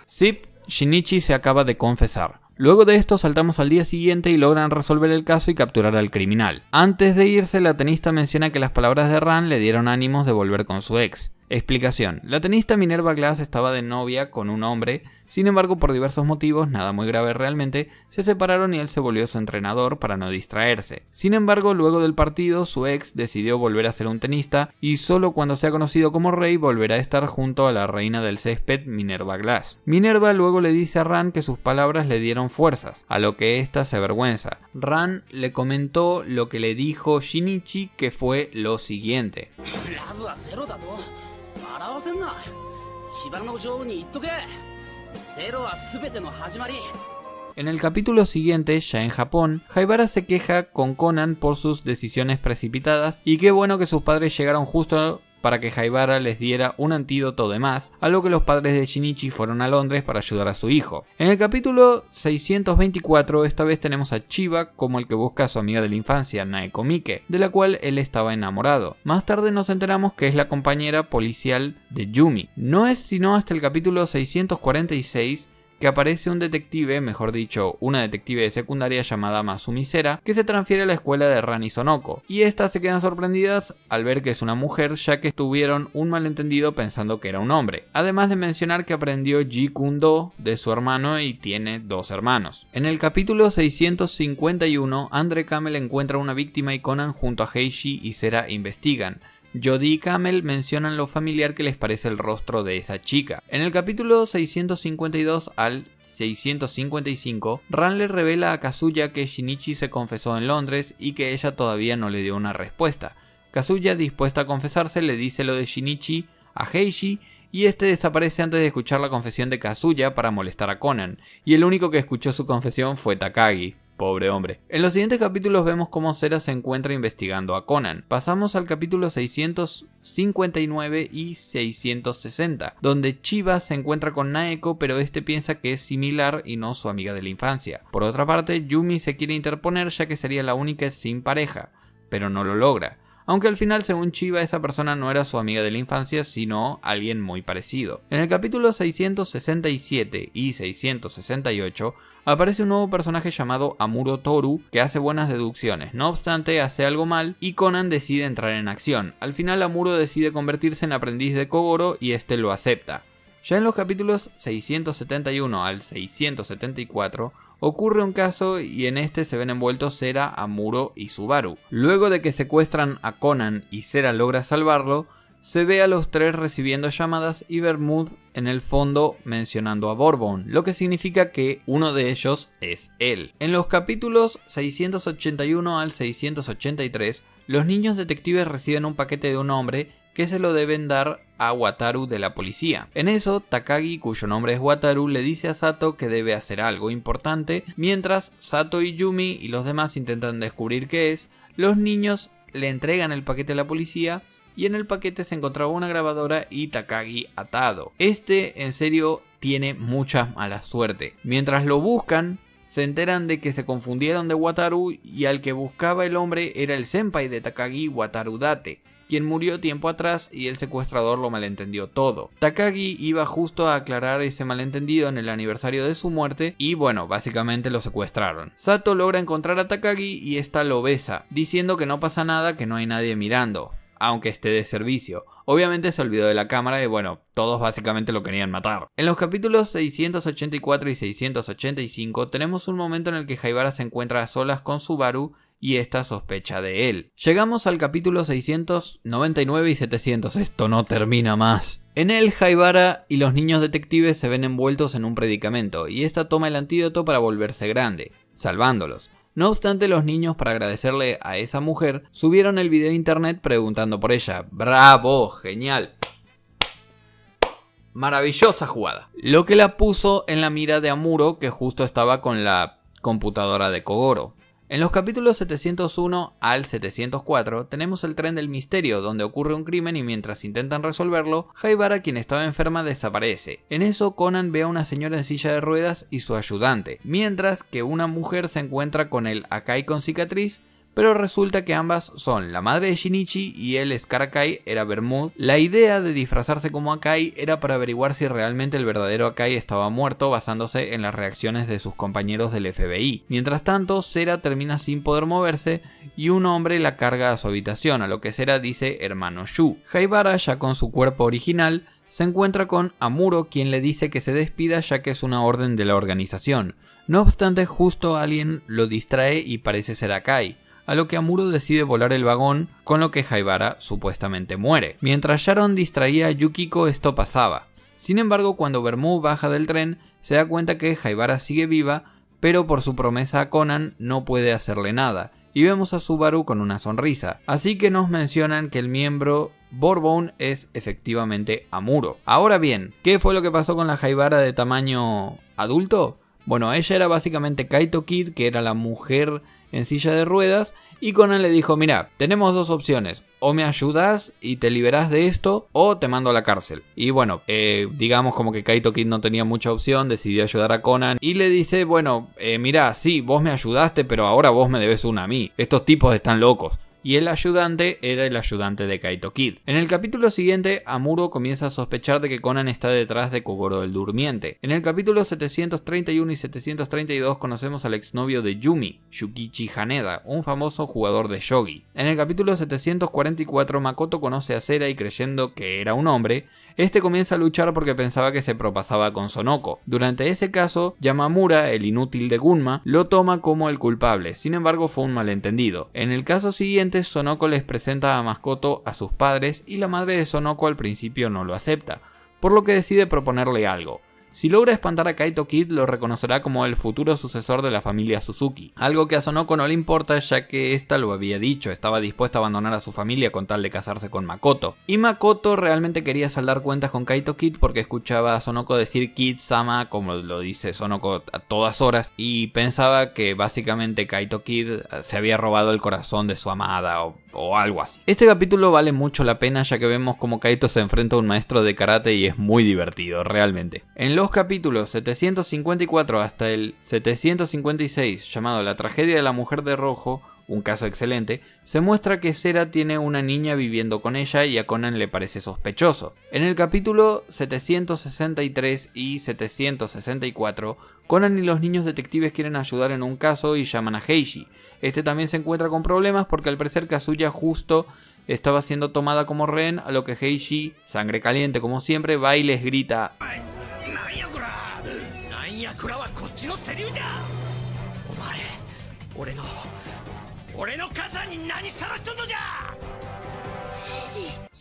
Sí, Shinichi se acaba de confesar. Luego de esto saltamos al día siguiente y logran resolver el caso y capturar al criminal. Antes de irse, la tenista menciona que las palabras de Ran le dieron ánimos de volver con su ex. Explicación. La tenista Minerva Glass estaba de novia con un hombre, sin embargo por diversos motivos, nada muy grave realmente, se separaron y él se volvió su entrenador para no distraerse. Sin embargo, luego del partido, su ex decidió volver a ser un tenista y solo cuando sea conocido como rey volverá a estar junto a la reina del césped Minerva Glass. Minerva luego le dice a Ran que sus palabras le dieron fuerzas, a lo que ésta se avergüenza. Ran le comentó lo que le dijo Shinichi que fue lo siguiente. En el capítulo siguiente, ya en Japón, Haibara se queja con Conan por sus decisiones precipitadas y qué bueno que sus padres llegaron justo para que Haibara les diera un antídoto de más, a lo que los padres de Shinichi fueron a Londres para ayudar a su hijo. En el capítulo 624 esta vez tenemos a Chiba como el que busca a su amiga de la infancia, Naeko Mike, de la cual él estaba enamorado. Más tarde nos enteramos que es la compañera policial de Yumi. No es sino hasta el capítulo 646 que aparece un detective, mejor dicho, una detective de secundaria llamada Sera, que se transfiere a la escuela de Rani Sonoko, y estas se quedan sorprendidas al ver que es una mujer ya que tuvieron un malentendido pensando que era un hombre, además de mencionar que aprendió Ji de su hermano y tiene dos hermanos. En el capítulo 651, Andre Kamel encuentra una víctima y Conan junto a Heishi y Sera investigan, Jodie y Camel mencionan lo familiar que les parece el rostro de esa chica. En el capítulo 652 al 655, Ran le revela a Kazuya que Shinichi se confesó en Londres y que ella todavía no le dio una respuesta. Kazuya, dispuesta a confesarse, le dice lo de Shinichi a Heishi y este desaparece antes de escuchar la confesión de Kazuya para molestar a Conan, y el único que escuchó su confesión fue Takagi. Pobre hombre. En los siguientes capítulos vemos cómo Sera se encuentra investigando a Conan. Pasamos al capítulo 659 y 660, donde Chiba se encuentra con Naeko, pero este piensa que es similar y no su amiga de la infancia. Por otra parte, Yumi se quiere interponer ya que sería la única sin pareja, pero no lo logra. Aunque al final, según Chiba, esa persona no era su amiga de la infancia, sino alguien muy parecido. En el capítulo 667 y 668, aparece un nuevo personaje llamado Amuro Toru que hace buenas deducciones, no obstante hace algo mal y Conan decide entrar en acción. Al final Amuro decide convertirse en aprendiz de Kogoro y este lo acepta. Ya en los capítulos 671 al 674 ocurre un caso y en este se ven envueltos Sera, Amuro y Subaru. Luego de que secuestran a Conan y Sera logra salvarlo, se ve a los tres recibiendo llamadas y Bermud en el fondo mencionando a Bourbon, lo que significa que uno de ellos es él. En los capítulos 681 al 683, los niños detectives reciben un paquete de un hombre que se lo deben dar a Wataru de la policía. En eso, Takagi, cuyo nombre es Wataru, le dice a Sato que debe hacer algo importante, mientras Sato y Yumi y los demás intentan descubrir qué es, los niños le entregan el paquete a la policía y en el paquete se encontraba una grabadora y Takagi atado. Este en serio tiene mucha mala suerte. Mientras lo buscan, se enteran de que se confundieron de Wataru y al que buscaba el hombre era el senpai de Takagi Wataru Date, quien murió tiempo atrás y el secuestrador lo malentendió todo. Takagi iba justo a aclarar ese malentendido en el aniversario de su muerte y bueno, básicamente lo secuestraron. Sato logra encontrar a Takagi y esta lo besa, diciendo que no pasa nada, que no hay nadie mirando aunque esté de servicio. Obviamente se olvidó de la cámara y bueno, todos básicamente lo querían matar. En los capítulos 684 y 685 tenemos un momento en el que Haibara se encuentra a solas con Subaru y esta sospecha de él. Llegamos al capítulo 699 y 700, esto no termina más. En él, Haibara y los niños detectives se ven envueltos en un predicamento, y esta toma el antídoto para volverse grande, salvándolos. No obstante, los niños, para agradecerle a esa mujer, subieron el video a internet preguntando por ella. ¡Bravo! ¡Genial! Maravillosa jugada. Lo que la puso en la mira de Amuro, que justo estaba con la computadora de Kogoro. En los capítulos 701 al 704 tenemos el tren del misterio donde ocurre un crimen y mientras intentan resolverlo, Haibara quien estaba enferma desaparece. En eso Conan ve a una señora en silla de ruedas y su ayudante, mientras que una mujer se encuentra con el Akai con cicatriz pero resulta que ambas son la madre de Shinichi y él es era Bermud. La idea de disfrazarse como Akai era para averiguar si realmente el verdadero Akai estaba muerto basándose en las reacciones de sus compañeros del FBI. Mientras tanto, Sera termina sin poder moverse y un hombre la carga a su habitación, a lo que Sera dice hermano Shu. Haibara, ya con su cuerpo original, se encuentra con Amuro quien le dice que se despida ya que es una orden de la organización. No obstante, justo alguien lo distrae y parece ser Akai a lo que Amuro decide volar el vagón, con lo que Haibara supuestamente muere. Mientras Sharon distraía a Yukiko esto pasaba. Sin embargo, cuando Bermú baja del tren, se da cuenta que Haibara sigue viva, pero por su promesa a Conan no puede hacerle nada, y vemos a Subaru con una sonrisa. Así que nos mencionan que el miembro Borbone es efectivamente Amuro. Ahora bien, ¿qué fue lo que pasó con la Jaibara de tamaño adulto? Bueno, ella era básicamente Kaito Kid, que era la mujer en silla de ruedas y Conan le dijo, mira, tenemos dos opciones, o me ayudas y te liberás de esto o te mando a la cárcel. Y bueno, eh, digamos como que Kaito Kid no tenía mucha opción, decidió ayudar a Conan y le dice, bueno, eh, mira, sí, vos me ayudaste, pero ahora vos me debes una a mí. Estos tipos están locos y el ayudante era el ayudante de Kaito Kid. En el capítulo siguiente, Amuro comienza a sospechar de que Conan está detrás de Kogoro el Durmiente. En el capítulo 731 y 732 conocemos al exnovio de Yumi, Yukichi Haneda, un famoso jugador de shogi. En el capítulo 744 Makoto conoce a Sera y creyendo que era un hombre, este comienza a luchar porque pensaba que se propasaba con Sonoko. Durante ese caso, Yamamura, el inútil de Gunma, lo toma como el culpable, sin embargo fue un malentendido. En el caso siguiente, Sonoko les presenta a Mascoto a sus padres y la madre de Sonoko al principio no lo acepta, por lo que decide proponerle algo. Si logra espantar a Kaito Kid, lo reconocerá como el futuro sucesor de la familia Suzuki, algo que a Sonoko no le importa ya que esta lo había dicho, estaba dispuesta a abandonar a su familia con tal de casarse con Makoto. Y Makoto realmente quería saldar cuentas con Kaito Kid porque escuchaba a Sonoko decir Kid-sama, como lo dice Sonoko a todas horas, y pensaba que básicamente Kaito Kid se había robado el corazón de su amada o o algo así. Este capítulo vale mucho la pena ya que vemos como Kaito se enfrenta a un maestro de karate y es muy divertido realmente. En los capítulos 754 hasta el 756 llamado La tragedia de la mujer de rojo, un caso excelente, se muestra que Sera tiene una niña viviendo con ella y a Conan le parece sospechoso. En el capítulo 763 y 764 Conan y los niños detectives quieren ayudar en un caso y llaman a Heiji. Este también se encuentra con problemas porque al parecer Kazuya justo estaba siendo tomada como rehén, a lo que Heiji, sangre caliente como siempre, va y les grita.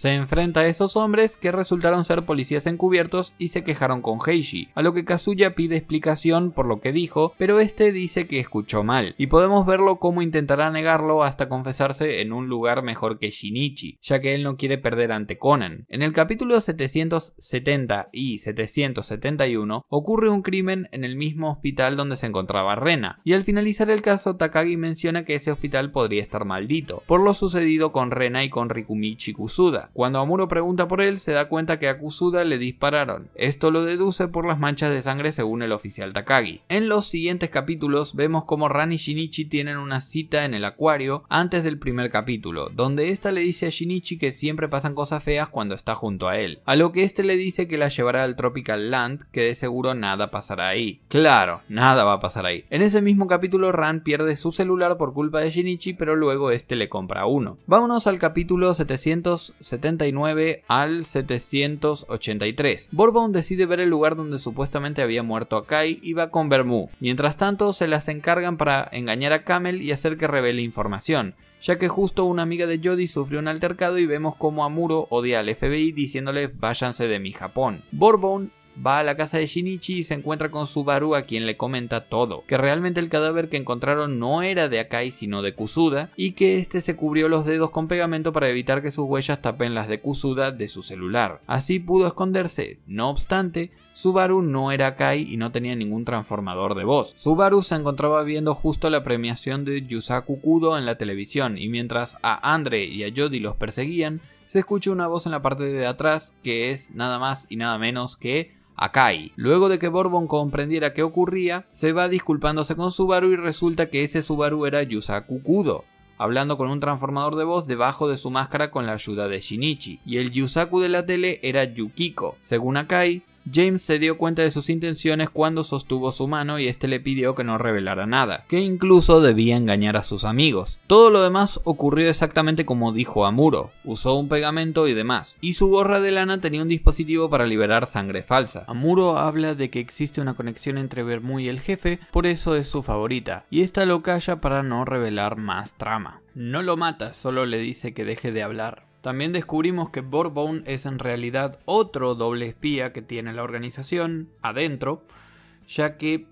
Se enfrenta a esos hombres que resultaron ser policías encubiertos y se quejaron con Heiji, a lo que Kazuya pide explicación por lo que dijo, pero este dice que escuchó mal, y podemos verlo como intentará negarlo hasta confesarse en un lugar mejor que Shinichi, ya que él no quiere perder ante Conan. En el capítulo 770 y 771 ocurre un crimen en el mismo hospital donde se encontraba Rena, y al finalizar el caso Takagi menciona que ese hospital podría estar maldito, por lo sucedido con Rena y con Rikumichi Kusuda. Cuando Amuro pregunta por él, se da cuenta que a Kusuda le dispararon. Esto lo deduce por las manchas de sangre según el oficial Takagi. En los siguientes capítulos vemos cómo Ran y Shinichi tienen una cita en el acuario antes del primer capítulo, donde esta le dice a Shinichi que siempre pasan cosas feas cuando está junto a él, a lo que este le dice que la llevará al Tropical Land, que de seguro nada pasará ahí. Claro, nada va a pasar ahí. En ese mismo capítulo Ran pierde su celular por culpa de Shinichi, pero luego este le compra uno. Vámonos al capítulo 770 79 al 783. Bourbon decide ver el lugar donde supuestamente había muerto Akai y va con Bermú. Mientras tanto, se las encargan para engañar a Camel y hacer que revele información ya que justo una amiga de Jody sufrió un altercado y vemos cómo Amuro odia al FBI diciéndole váyanse de mi Japón. Bourbon Va a la casa de Shinichi y se encuentra con Subaru a quien le comenta todo, que realmente el cadáver que encontraron no era de Akai sino de Kusuda y que este se cubrió los dedos con pegamento para evitar que sus huellas tapen las de Kusuda de su celular. Así pudo esconderse. No obstante, Subaru no era Akai y no tenía ningún transformador de voz. Subaru se encontraba viendo justo la premiación de Yusaku Kudo en la televisión y mientras a Andre y a Jody los perseguían, se escucha una voz en la parte de atrás que es nada más y nada menos que Akai. Luego de que Borbon comprendiera qué ocurría, se va disculpándose con Subaru y resulta que ese Subaru era Yusaku Kudo, hablando con un transformador de voz debajo de su máscara con la ayuda de Shinichi, y el Yusaku de la tele era Yukiko. Según Akai, James se dio cuenta de sus intenciones cuando sostuvo su mano y este le pidió que no revelara nada, que incluso debía engañar a sus amigos. Todo lo demás ocurrió exactamente como dijo Amuro, usó un pegamento y demás, y su gorra de lana tenía un dispositivo para liberar sangre falsa. Amuro habla de que existe una conexión entre Bermú y el jefe, por eso es su favorita, y esta lo calla para no revelar más trama. No lo mata, solo le dice que deje de hablar. También descubrimos que Bourbon es en realidad otro doble espía que tiene la organización adentro, ya que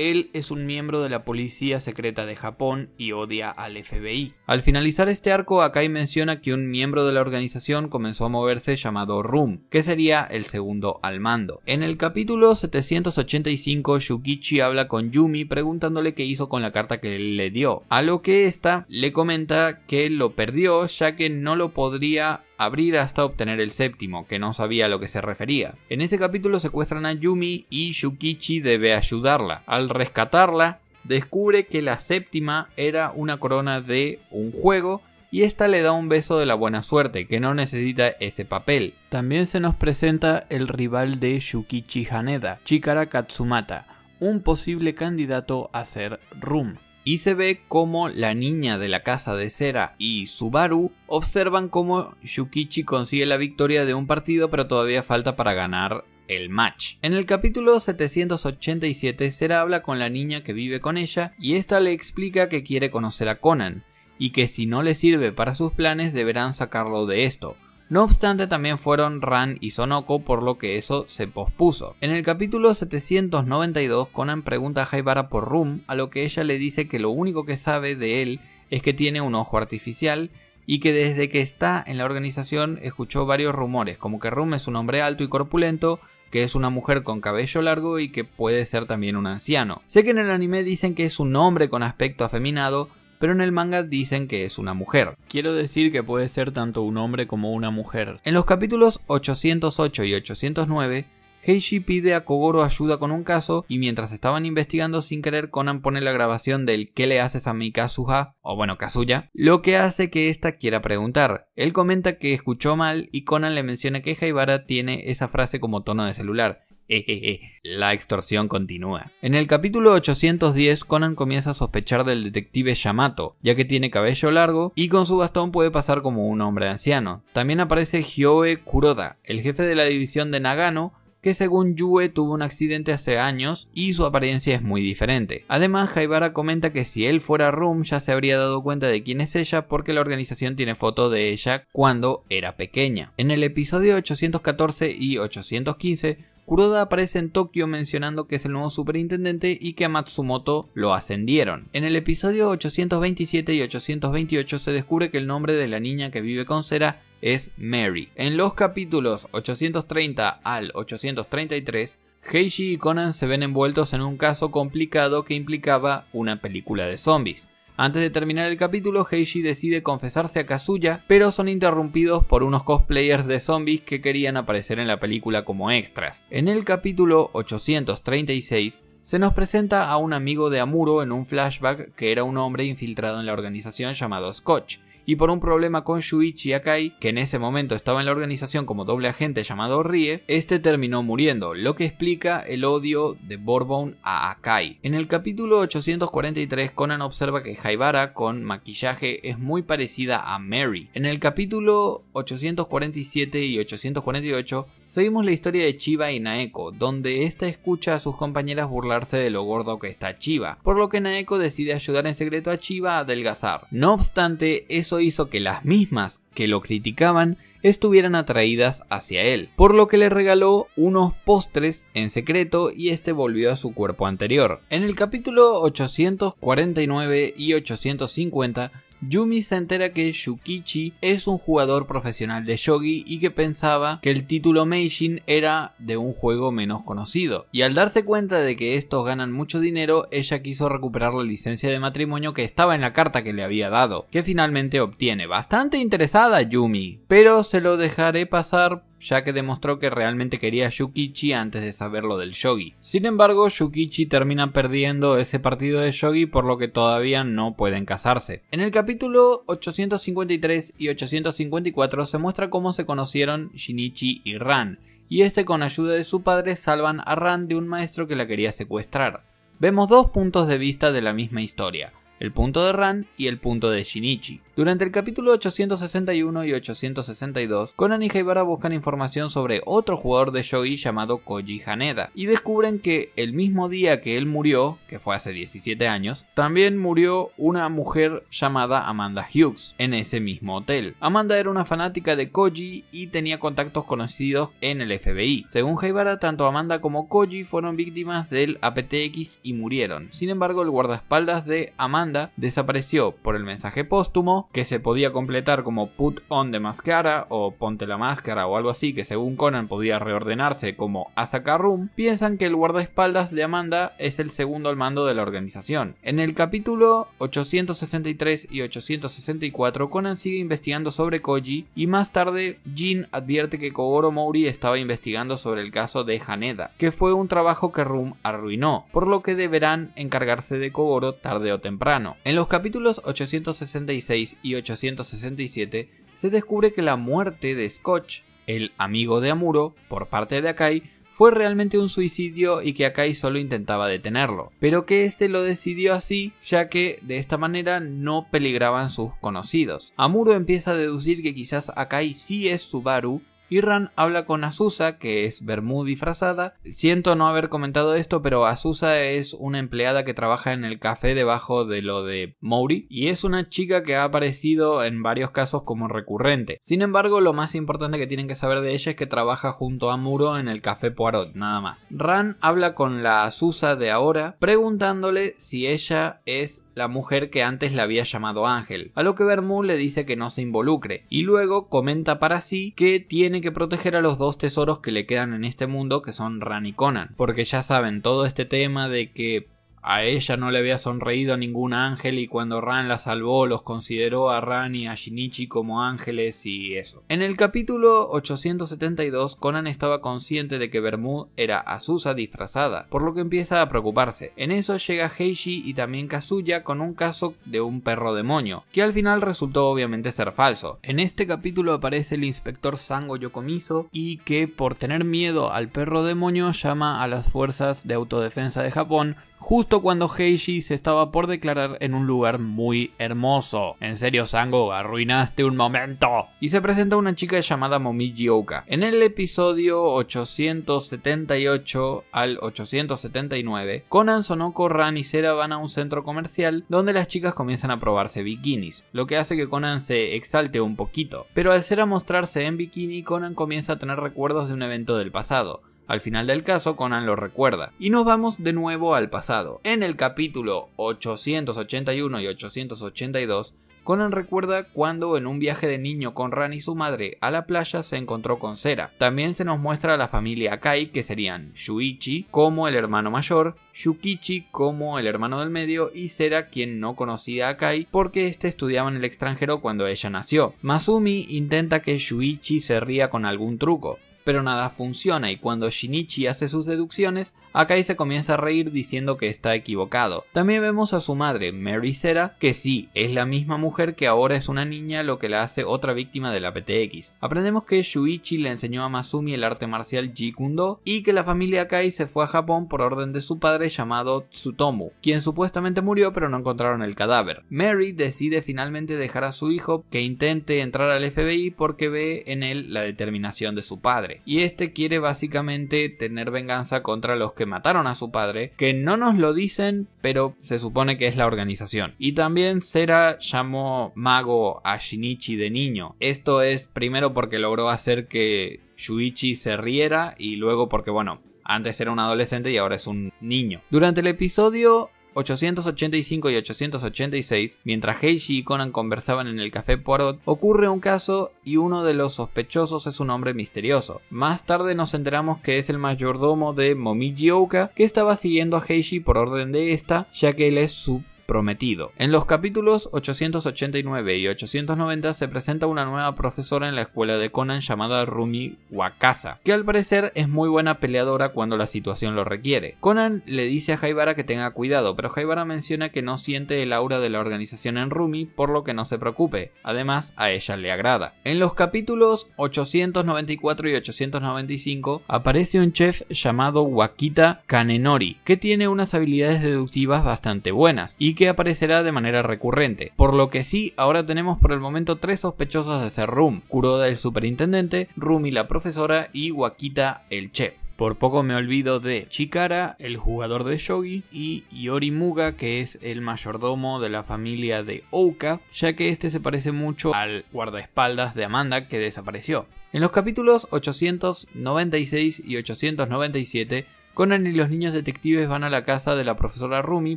él es un miembro de la Policía Secreta de Japón y odia al FBI. Al finalizar este arco, Akai menciona que un miembro de la organización comenzó a moverse llamado RUM, que sería el segundo al mando. En el capítulo 785, Yukichi habla con Yumi preguntándole qué hizo con la carta que le dio, a lo que esta le comenta que lo perdió ya que no lo podría abrir hasta obtener el séptimo, que no sabía a lo que se refería. En ese capítulo secuestran a Yumi y Shukichi debe ayudarla. Al rescatarla, descubre que la séptima era una corona de un juego y esta le da un beso de la buena suerte, que no necesita ese papel. También se nos presenta el rival de Shukichi Haneda, Chikara Katsumata, un posible candidato a ser Rum y se ve como la niña de la casa de cera y Subaru observan cómo Shukichi consigue la victoria de un partido pero todavía falta para ganar el match. En el capítulo 787 Sera habla con la niña que vive con ella y esta le explica que quiere conocer a Conan y que si no le sirve para sus planes deberán sacarlo de esto, no obstante, también fueron Ran y Sonoko, por lo que eso se pospuso. En el capítulo 792, Conan pregunta a Haibara por Rum, a lo que ella le dice que lo único que sabe de él es que tiene un ojo artificial y que desde que está en la organización escuchó varios rumores, como que Rum es un hombre alto y corpulento, que es una mujer con cabello largo y que puede ser también un anciano. Sé que en el anime dicen que es un hombre con aspecto afeminado, pero en el manga dicen que es una mujer. Quiero decir que puede ser tanto un hombre como una mujer. En los capítulos 808 y 809, Heiji pide a Kogoro ayuda con un caso y mientras estaban investigando sin querer Conan pone la grabación del ¿Qué le haces a mi Kazuha? o bueno, Kazuya, lo que hace que esta quiera preguntar. Él comenta que escuchó mal y Conan le menciona que Haibara tiene esa frase como tono de celular La extorsión continúa. En el capítulo 810, Conan comienza a sospechar del detective Yamato, ya que tiene cabello largo y con su bastón puede pasar como un hombre anciano. También aparece Hyoe Kuroda, el jefe de la división de Nagano, que según Yue tuvo un accidente hace años y su apariencia es muy diferente. Además, Haibara comenta que si él fuera Room ya se habría dado cuenta de quién es ella porque la organización tiene fotos de ella cuando era pequeña. En el episodio 814 y 815 Kuroda aparece en Tokio mencionando que es el nuevo superintendente y que a Matsumoto lo ascendieron. En el episodio 827 y 828 se descubre que el nombre de la niña que vive con Sera es Mary. En los capítulos 830 al 833, Heiji y Conan se ven envueltos en un caso complicado que implicaba una película de zombies. Antes de terminar el capítulo, Heiji decide confesarse a Kazuya, pero son interrumpidos por unos cosplayers de zombies que querían aparecer en la película como extras. En el capítulo 836, se nos presenta a un amigo de Amuro en un flashback que era un hombre infiltrado en la organización llamado Scotch, y por un problema con Shuichi Akai, que en ese momento estaba en la organización como doble agente llamado Rie, este terminó muriendo, lo que explica el odio de Bourbon a Akai. En el capítulo 843, Conan observa que Haibara con maquillaje es muy parecida a Mary. En el capítulo 847 y 848, Seguimos la historia de Chiba y Naeko, donde esta escucha a sus compañeras burlarse de lo gordo que está Chiba, por lo que Naeko decide ayudar en secreto a Chiba a adelgazar. No obstante, eso hizo que las mismas que lo criticaban estuvieran atraídas hacia él, por lo que le regaló unos postres en secreto y este volvió a su cuerpo anterior. En el capítulo 849 y 850 Yumi se entera que Shukichi es un jugador profesional de shogi y que pensaba que el título Meijin era de un juego menos conocido. Y al darse cuenta de que estos ganan mucho dinero, ella quiso recuperar la licencia de matrimonio que estaba en la carta que le había dado, que finalmente obtiene. Bastante interesada Yumi, pero se lo dejaré pasar ya que demostró que realmente quería a Yukichi antes de saber lo del Yogi. Sin embargo, Yukichi termina perdiendo ese partido de Yogi, por lo que todavía no pueden casarse. En el capítulo 853 y 854 se muestra cómo se conocieron Shinichi y Ran, y este con ayuda de su padre salvan a Ran de un maestro que la quería secuestrar. Vemos dos puntos de vista de la misma historia, el punto de Ran y el punto de Shinichi. Durante el capítulo 861 y 862, Conan y Haibara buscan información sobre otro jugador de Shogi llamado Koji Haneda y descubren que el mismo día que él murió, que fue hace 17 años, también murió una mujer llamada Amanda Hughes en ese mismo hotel. Amanda era una fanática de Koji y tenía contactos conocidos en el FBI. Según Haibara, tanto Amanda como Koji fueron víctimas del APTX y murieron. Sin embargo, el guardaespaldas de Amanda desapareció por el mensaje póstumo que se podía completar como Put on the Máscara o Ponte la Máscara o algo así, que según Conan podía reordenarse como Asaka Room, piensan que el guardaespaldas de Amanda es el segundo al mando de la organización. En el capítulo 863 y 864, Conan sigue investigando sobre Koji y más tarde Jin advierte que Kogoro Mori estaba investigando sobre el caso de Haneda, que fue un trabajo que Room arruinó, por lo que deberán encargarse de Kogoro tarde o temprano. En los capítulos 866 y 867, se descubre que la muerte de Scotch, el amigo de Amuro, por parte de Akai, fue realmente un suicidio y que Akai solo intentaba detenerlo, pero que este lo decidió así ya que de esta manera no peligraban sus conocidos. Amuro empieza a deducir que quizás Akai sí es Subaru Ran habla con Azusa, que es Bermud disfrazada. Siento no haber comentado esto, pero Azusa es una empleada que trabaja en el café debajo de lo de Mori. y es una chica que ha aparecido en varios casos como recurrente. Sin embargo, lo más importante que tienen que saber de ella es que trabaja junto a Muro en el café Poirot, nada más. Ran habla con la Azusa de ahora preguntándole si ella es la mujer que antes la había llamado Ángel, a lo que Bermú le dice que no se involucre, y luego comenta para sí que tiene que proteger a los dos tesoros que le quedan en este mundo que son Ran y Conan, porque ya saben todo este tema de que a ella no le había sonreído ningún ángel y cuando Ran la salvó los consideró a Ran y a Shinichi como ángeles y eso. En el capítulo 872 Conan estaba consciente de que Bermud era Azusa disfrazada, por lo que empieza a preocuparse. En eso llega Heiji y también Kazuya con un caso de un perro demonio, que al final resultó obviamente ser falso. En este capítulo aparece el inspector Sango Yokomizo y que por tener miedo al perro demonio llama a las fuerzas de autodefensa de Japón justo justo cuando Heiji se estaba por declarar en un lugar muy hermoso. En serio, Sango, arruinaste un momento. Y se presenta una chica llamada Momiji Oka. En el episodio 878 al 879, Conan, Sonoko, Ran y Sera van a un centro comercial donde las chicas comienzan a probarse bikinis, lo que hace que Conan se exalte un poquito. Pero al ser a mostrarse en bikini, Conan comienza a tener recuerdos de un evento del pasado al final del caso, Conan lo recuerda. Y nos vamos de nuevo al pasado. En el capítulo 881 y 882, Conan recuerda cuando en un viaje de niño con Ran y su madre a la playa se encontró con Sera. También se nos muestra a la familia Akai, que serían Shuichi como el hermano mayor, Shukichi como el hermano del medio y Sera quien no conocía a Akai porque este estudiaba en el extranjero cuando ella nació. Masumi intenta que Shuichi se ría con algún truco, pero nada funciona y cuando Shinichi hace sus deducciones, Akai se comienza a reír diciendo que está equivocado. También vemos a su madre, Mary Sera, que sí, es la misma mujer que ahora es una niña lo que la hace otra víctima de la PTX. Aprendemos que Shuichi le enseñó a Masumi el arte marcial Jikundo y que la familia Akai se fue a Japón por orden de su padre llamado Tsutomu, quien supuestamente murió pero no encontraron el cadáver. Mary decide finalmente dejar a su hijo que intente entrar al FBI porque ve en él la determinación de su padre y este quiere básicamente tener venganza contra los que mataron a su padre, que no nos lo dicen, pero se supone que es la organización. Y también Sera llamó mago a Shinichi de niño. Esto es primero porque logró hacer que Shuichi se riera y luego porque, bueno, antes era un adolescente y ahora es un niño. Durante el episodio 885 y 886, mientras Heiji y Conan conversaban en el café Poirot, ocurre un caso y uno de los sospechosos es un hombre misterioso. Más tarde nos enteramos que es el mayordomo de Momiji Oka que estaba siguiendo a Heiji por orden de esta, ya que él es su prometido. En los capítulos 889 y 890 se presenta una nueva profesora en la escuela de Conan llamada Rumi Wakasa, que al parecer es muy buena peleadora cuando la situación lo requiere. Conan le dice a Haibara que tenga cuidado, pero Haibara menciona que no siente el aura de la organización en Rumi, por lo que no se preocupe, además a ella le agrada. En los capítulos 894 y 895 aparece un chef llamado Wakita Kanenori, que tiene unas habilidades deductivas bastante buenas y que aparecerá de manera recurrente. Por lo que sí, ahora tenemos por el momento tres sospechosos de ser Room, Kuroda el superintendente, Rumi la profesora y Wakita el chef. Por poco me olvido de Chikara, el jugador de shogi, y Muga, que es el mayordomo de la familia de Ouka, ya que este se parece mucho al guardaespaldas de Amanda que desapareció. En los capítulos 896 y 897 Conan y los niños detectives van a la casa de la profesora Rumi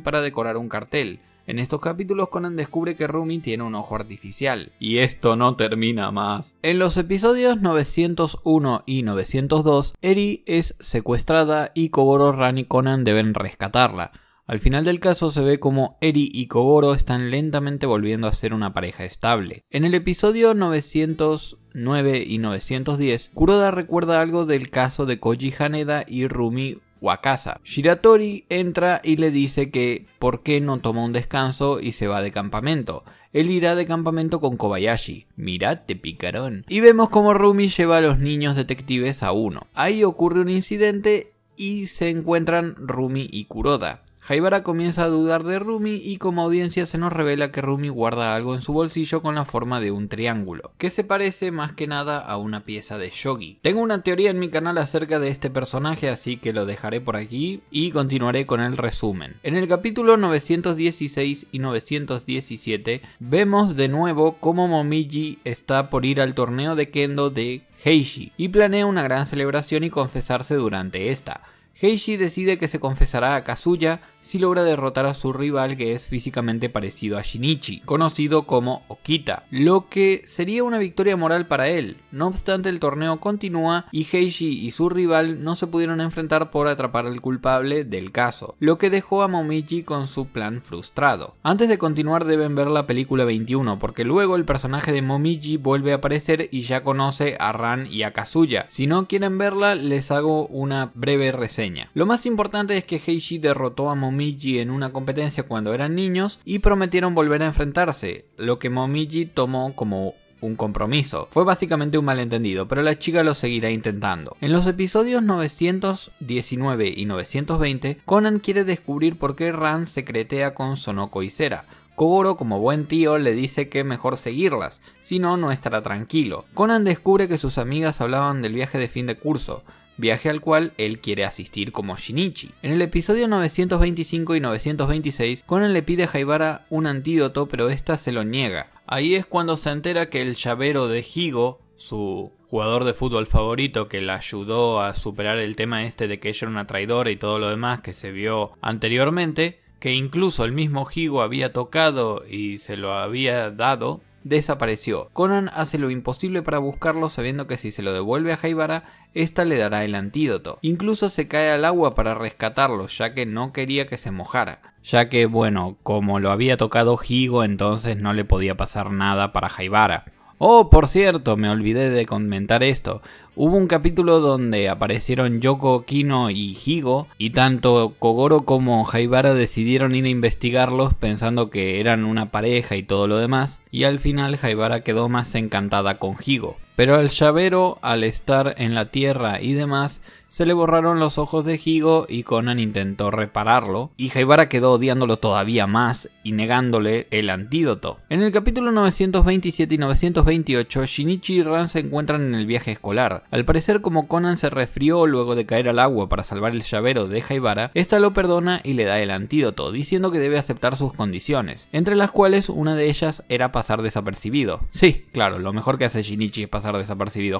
para decorar un cartel. En estos capítulos Conan descubre que Rumi tiene un ojo artificial, y esto no termina más. En los episodios 901 y 902, Eri es secuestrada y Koboro, Ran y Conan deben rescatarla. Al final del caso se ve como Eri y Koboro están lentamente volviendo a ser una pareja estable. En el episodio 909 y 910, Kuroda recuerda algo del caso de Koji Haneda y Rumi casa Shiratori entra y le dice que por qué no toma un descanso y se va de campamento. Él irá de campamento con Kobayashi. Mirate, picarón. Y vemos como Rumi lleva a los niños detectives a uno. Ahí ocurre un incidente y se encuentran Rumi y Kuroda. Haibara comienza a dudar de Rumi y como audiencia se nos revela que Rumi guarda algo en su bolsillo con la forma de un triángulo, que se parece más que nada a una pieza de Shogi. Tengo una teoría en mi canal acerca de este personaje así que lo dejaré por aquí y continuaré con el resumen. En el capítulo 916 y 917 vemos de nuevo cómo Momiji está por ir al torneo de Kendo de Heishi y planea una gran celebración y confesarse durante esta. Heishi decide que se confesará a Kazuya si logra derrotar a su rival que es físicamente parecido a Shinichi, conocido como Okita, lo que sería una victoria moral para él. No obstante, el torneo continúa y Heishi y su rival no se pudieron enfrentar por atrapar al culpable del caso, lo que dejó a Momiji con su plan frustrado. Antes de continuar deben ver la película 21 porque luego el personaje de Momiji vuelve a aparecer y ya conoce a Ran y a Kazuya. Si no quieren verla, les hago una breve reseña. Lo más importante es que Heishi derrotó a Momiji. Momiji en una competencia cuando eran niños y prometieron volver a enfrentarse, lo que Momiji tomó como un compromiso. Fue básicamente un malentendido, pero la chica lo seguirá intentando. En los episodios 919 y 920, Conan quiere descubrir por qué Ran secretea con Sonoko y Sera. Kogoro, como buen tío, le dice que mejor seguirlas, si no, no estará tranquilo. Conan descubre que sus amigas hablaban del viaje de fin de curso, viaje al cual él quiere asistir como Shinichi. En el episodio 925 y 926, Conan le pide a Haibara un antídoto, pero esta se lo niega. Ahí es cuando se entera que el llavero de Higo, su jugador de fútbol favorito que la ayudó a superar el tema este de que ella era una traidora y todo lo demás que se vio anteriormente, que incluso el mismo Higo había tocado y se lo había dado, desapareció. Conan hace lo imposible para buscarlo sabiendo que si se lo devuelve a Haibara, esta le dará el antídoto. Incluso se cae al agua para rescatarlo, ya que no quería que se mojara. Ya que, bueno, como lo había tocado Higo, entonces no le podía pasar nada para Haibara. Oh, por cierto, me olvidé de comentar esto. Hubo un capítulo donde aparecieron Yoko, Kino y Higo, y tanto Kogoro como Haibara decidieron ir a investigarlos pensando que eran una pareja y todo lo demás, y al final Haibara quedó más encantada con Higo. Pero el llavero, al estar en la tierra y demás, se le borraron los ojos de Higo y Conan intentó repararlo, y Haibara quedó odiándolo todavía más y negándole el antídoto. En el capítulo 927 y 928, Shinichi y Ran se encuentran en el viaje escolar. Al parecer, como Conan se resfrió luego de caer al agua para salvar el llavero de Haibara, esta lo perdona y le da el antídoto, diciendo que debe aceptar sus condiciones, entre las cuales una de ellas era pasar desapercibido. Sí, claro, lo mejor que hace Shinichi es pasar desapercibido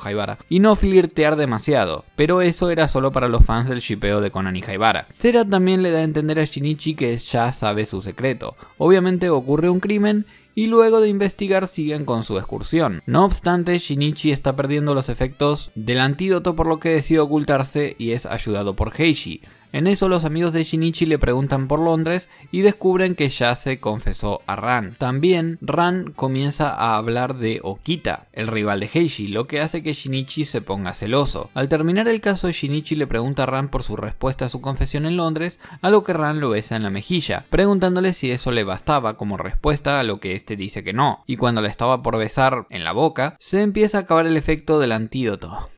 y no flirtear demasiado, pero eso era solo para los fans del shipeo de Conan y Haibara. Sera también le da a entender a Shinichi que ya sabe su secreto. Obviamente ocurre un crimen y luego de investigar siguen con su excursión. No obstante, Shinichi está perdiendo los efectos del antídoto por lo que decide ocultarse y es ayudado por Heishi. En eso los amigos de Shinichi le preguntan por Londres y descubren que ya se confesó a Ran. También Ran comienza a hablar de Okita, el rival de Heiji, lo que hace que Shinichi se ponga celoso. Al terminar el caso, Shinichi le pregunta a Ran por su respuesta a su confesión en Londres, a lo que Ran lo besa en la mejilla, preguntándole si eso le bastaba como respuesta a lo que este dice que no. Y cuando la estaba por besar en la boca, se empieza a acabar el efecto del antídoto.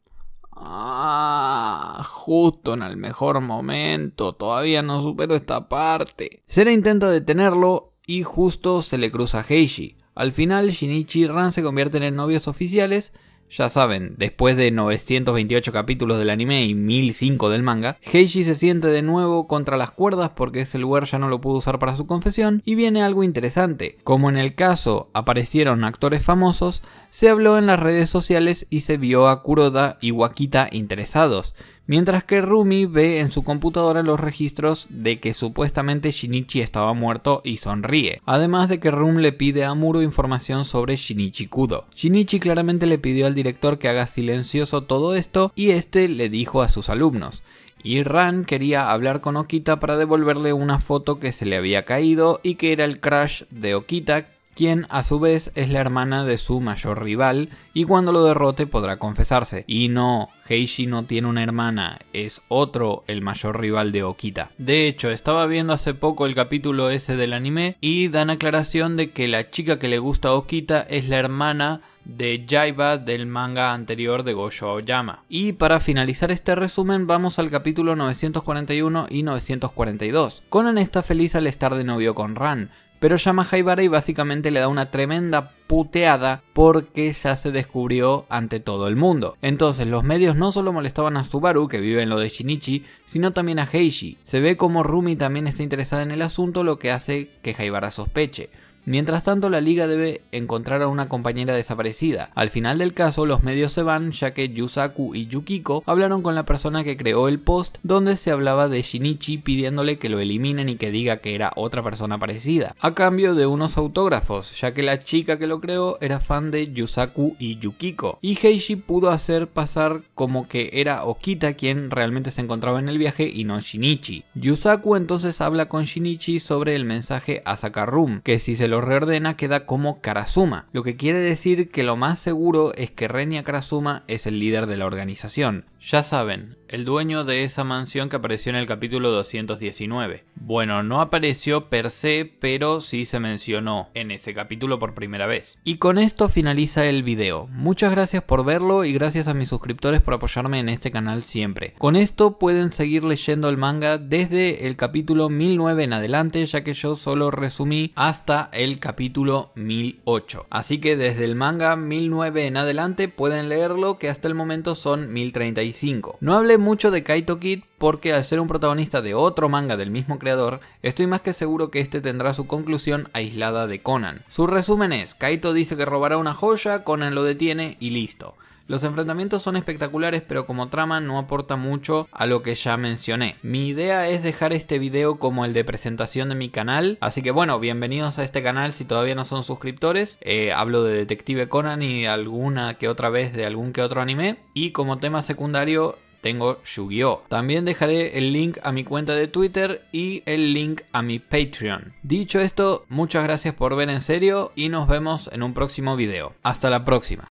Ah, justo en el mejor momento, todavía no supero esta parte. Sera intenta detenerlo y justo se le cruza a Heishi. Al final, Shinichi y Ran se convierten en novios oficiales ya saben, después de 928 capítulos del anime y 1005 del manga, Heiji se siente de nuevo contra las cuerdas porque ese lugar ya no lo pudo usar para su confesión y viene algo interesante. Como en el caso aparecieron actores famosos, se habló en las redes sociales y se vio a Kuroda y Wakita interesados. Mientras que Rumi ve en su computadora los registros de que supuestamente Shinichi estaba muerto y sonríe. Además de que Rum le pide a Muro información sobre Shinichi Kudo. Shinichi claramente le pidió al director que haga silencioso todo esto y este le dijo a sus alumnos y Ran quería hablar con Okita para devolverle una foto que se le había caído y que era el crash de Okita quien a su vez es la hermana de su mayor rival y cuando lo derrote podrá confesarse. Y no, Heishi no tiene una hermana, es otro el mayor rival de Okita. De hecho, estaba viendo hace poco el capítulo ese del anime y dan aclaración de que la chica que le gusta a Okita es la hermana de Jaiba del manga anterior de Gojo Oyama. Y para finalizar este resumen vamos al capítulo 941 y 942. Conan está feliz al estar de novio con Ran, pero llama Haibara y básicamente le da una tremenda puteada porque ya se descubrió ante todo el mundo. Entonces los medios no solo molestaban a Subaru, que vive en lo de Shinichi, sino también a Heishi. Se ve como Rumi también está interesada en el asunto, lo que hace que Haibara sospeche. Mientras tanto, la liga debe encontrar a una compañera desaparecida. Al final del caso, los medios se van ya que Yusaku y Yukiko hablaron con la persona que creó el post donde se hablaba de Shinichi pidiéndole que lo eliminen y que diga que era otra persona parecida, a cambio de unos autógrafos, ya que la chica que lo creó era fan de Yusaku y Yukiko, y Heishi pudo hacer pasar como que era Okita quien realmente se encontraba en el viaje y no Shinichi. Yusaku entonces habla con Shinichi sobre el mensaje a Sakarum, que si se lo lo reordena queda como Karasuma, lo que quiere decir que lo más seguro es que Renya Karasuma es el líder de la organización. Ya saben, el dueño de esa mansión que apareció en el capítulo 219. Bueno, no apareció per se, pero sí se mencionó en ese capítulo por primera vez. Y con esto finaliza el video. Muchas gracias por verlo y gracias a mis suscriptores por apoyarme en este canal siempre. Con esto pueden seguir leyendo el manga desde el capítulo 1009 en adelante, ya que yo solo resumí hasta el capítulo 1008. Así que desde el manga 1009 en adelante pueden leerlo, que hasta el momento son 1035. No hablé mucho de Kaito Kid porque al ser un protagonista de otro manga del mismo creador, estoy más que seguro que este tendrá su conclusión aislada de Conan. Su resumen es, Kaito dice que robará una joya, Conan lo detiene y listo. Los enfrentamientos son espectaculares pero como trama no aporta mucho a lo que ya mencioné. Mi idea es dejar este video como el de presentación de mi canal, así que bueno, bienvenidos a este canal si todavía no son suscriptores. Eh, hablo de Detective Conan y alguna que otra vez de algún que otro anime. Y como tema secundario tengo Yu-Gi-Oh! También dejaré el link a mi cuenta de Twitter y el link a mi Patreon. Dicho esto, muchas gracias por ver en serio y nos vemos en un próximo video. Hasta la próxima.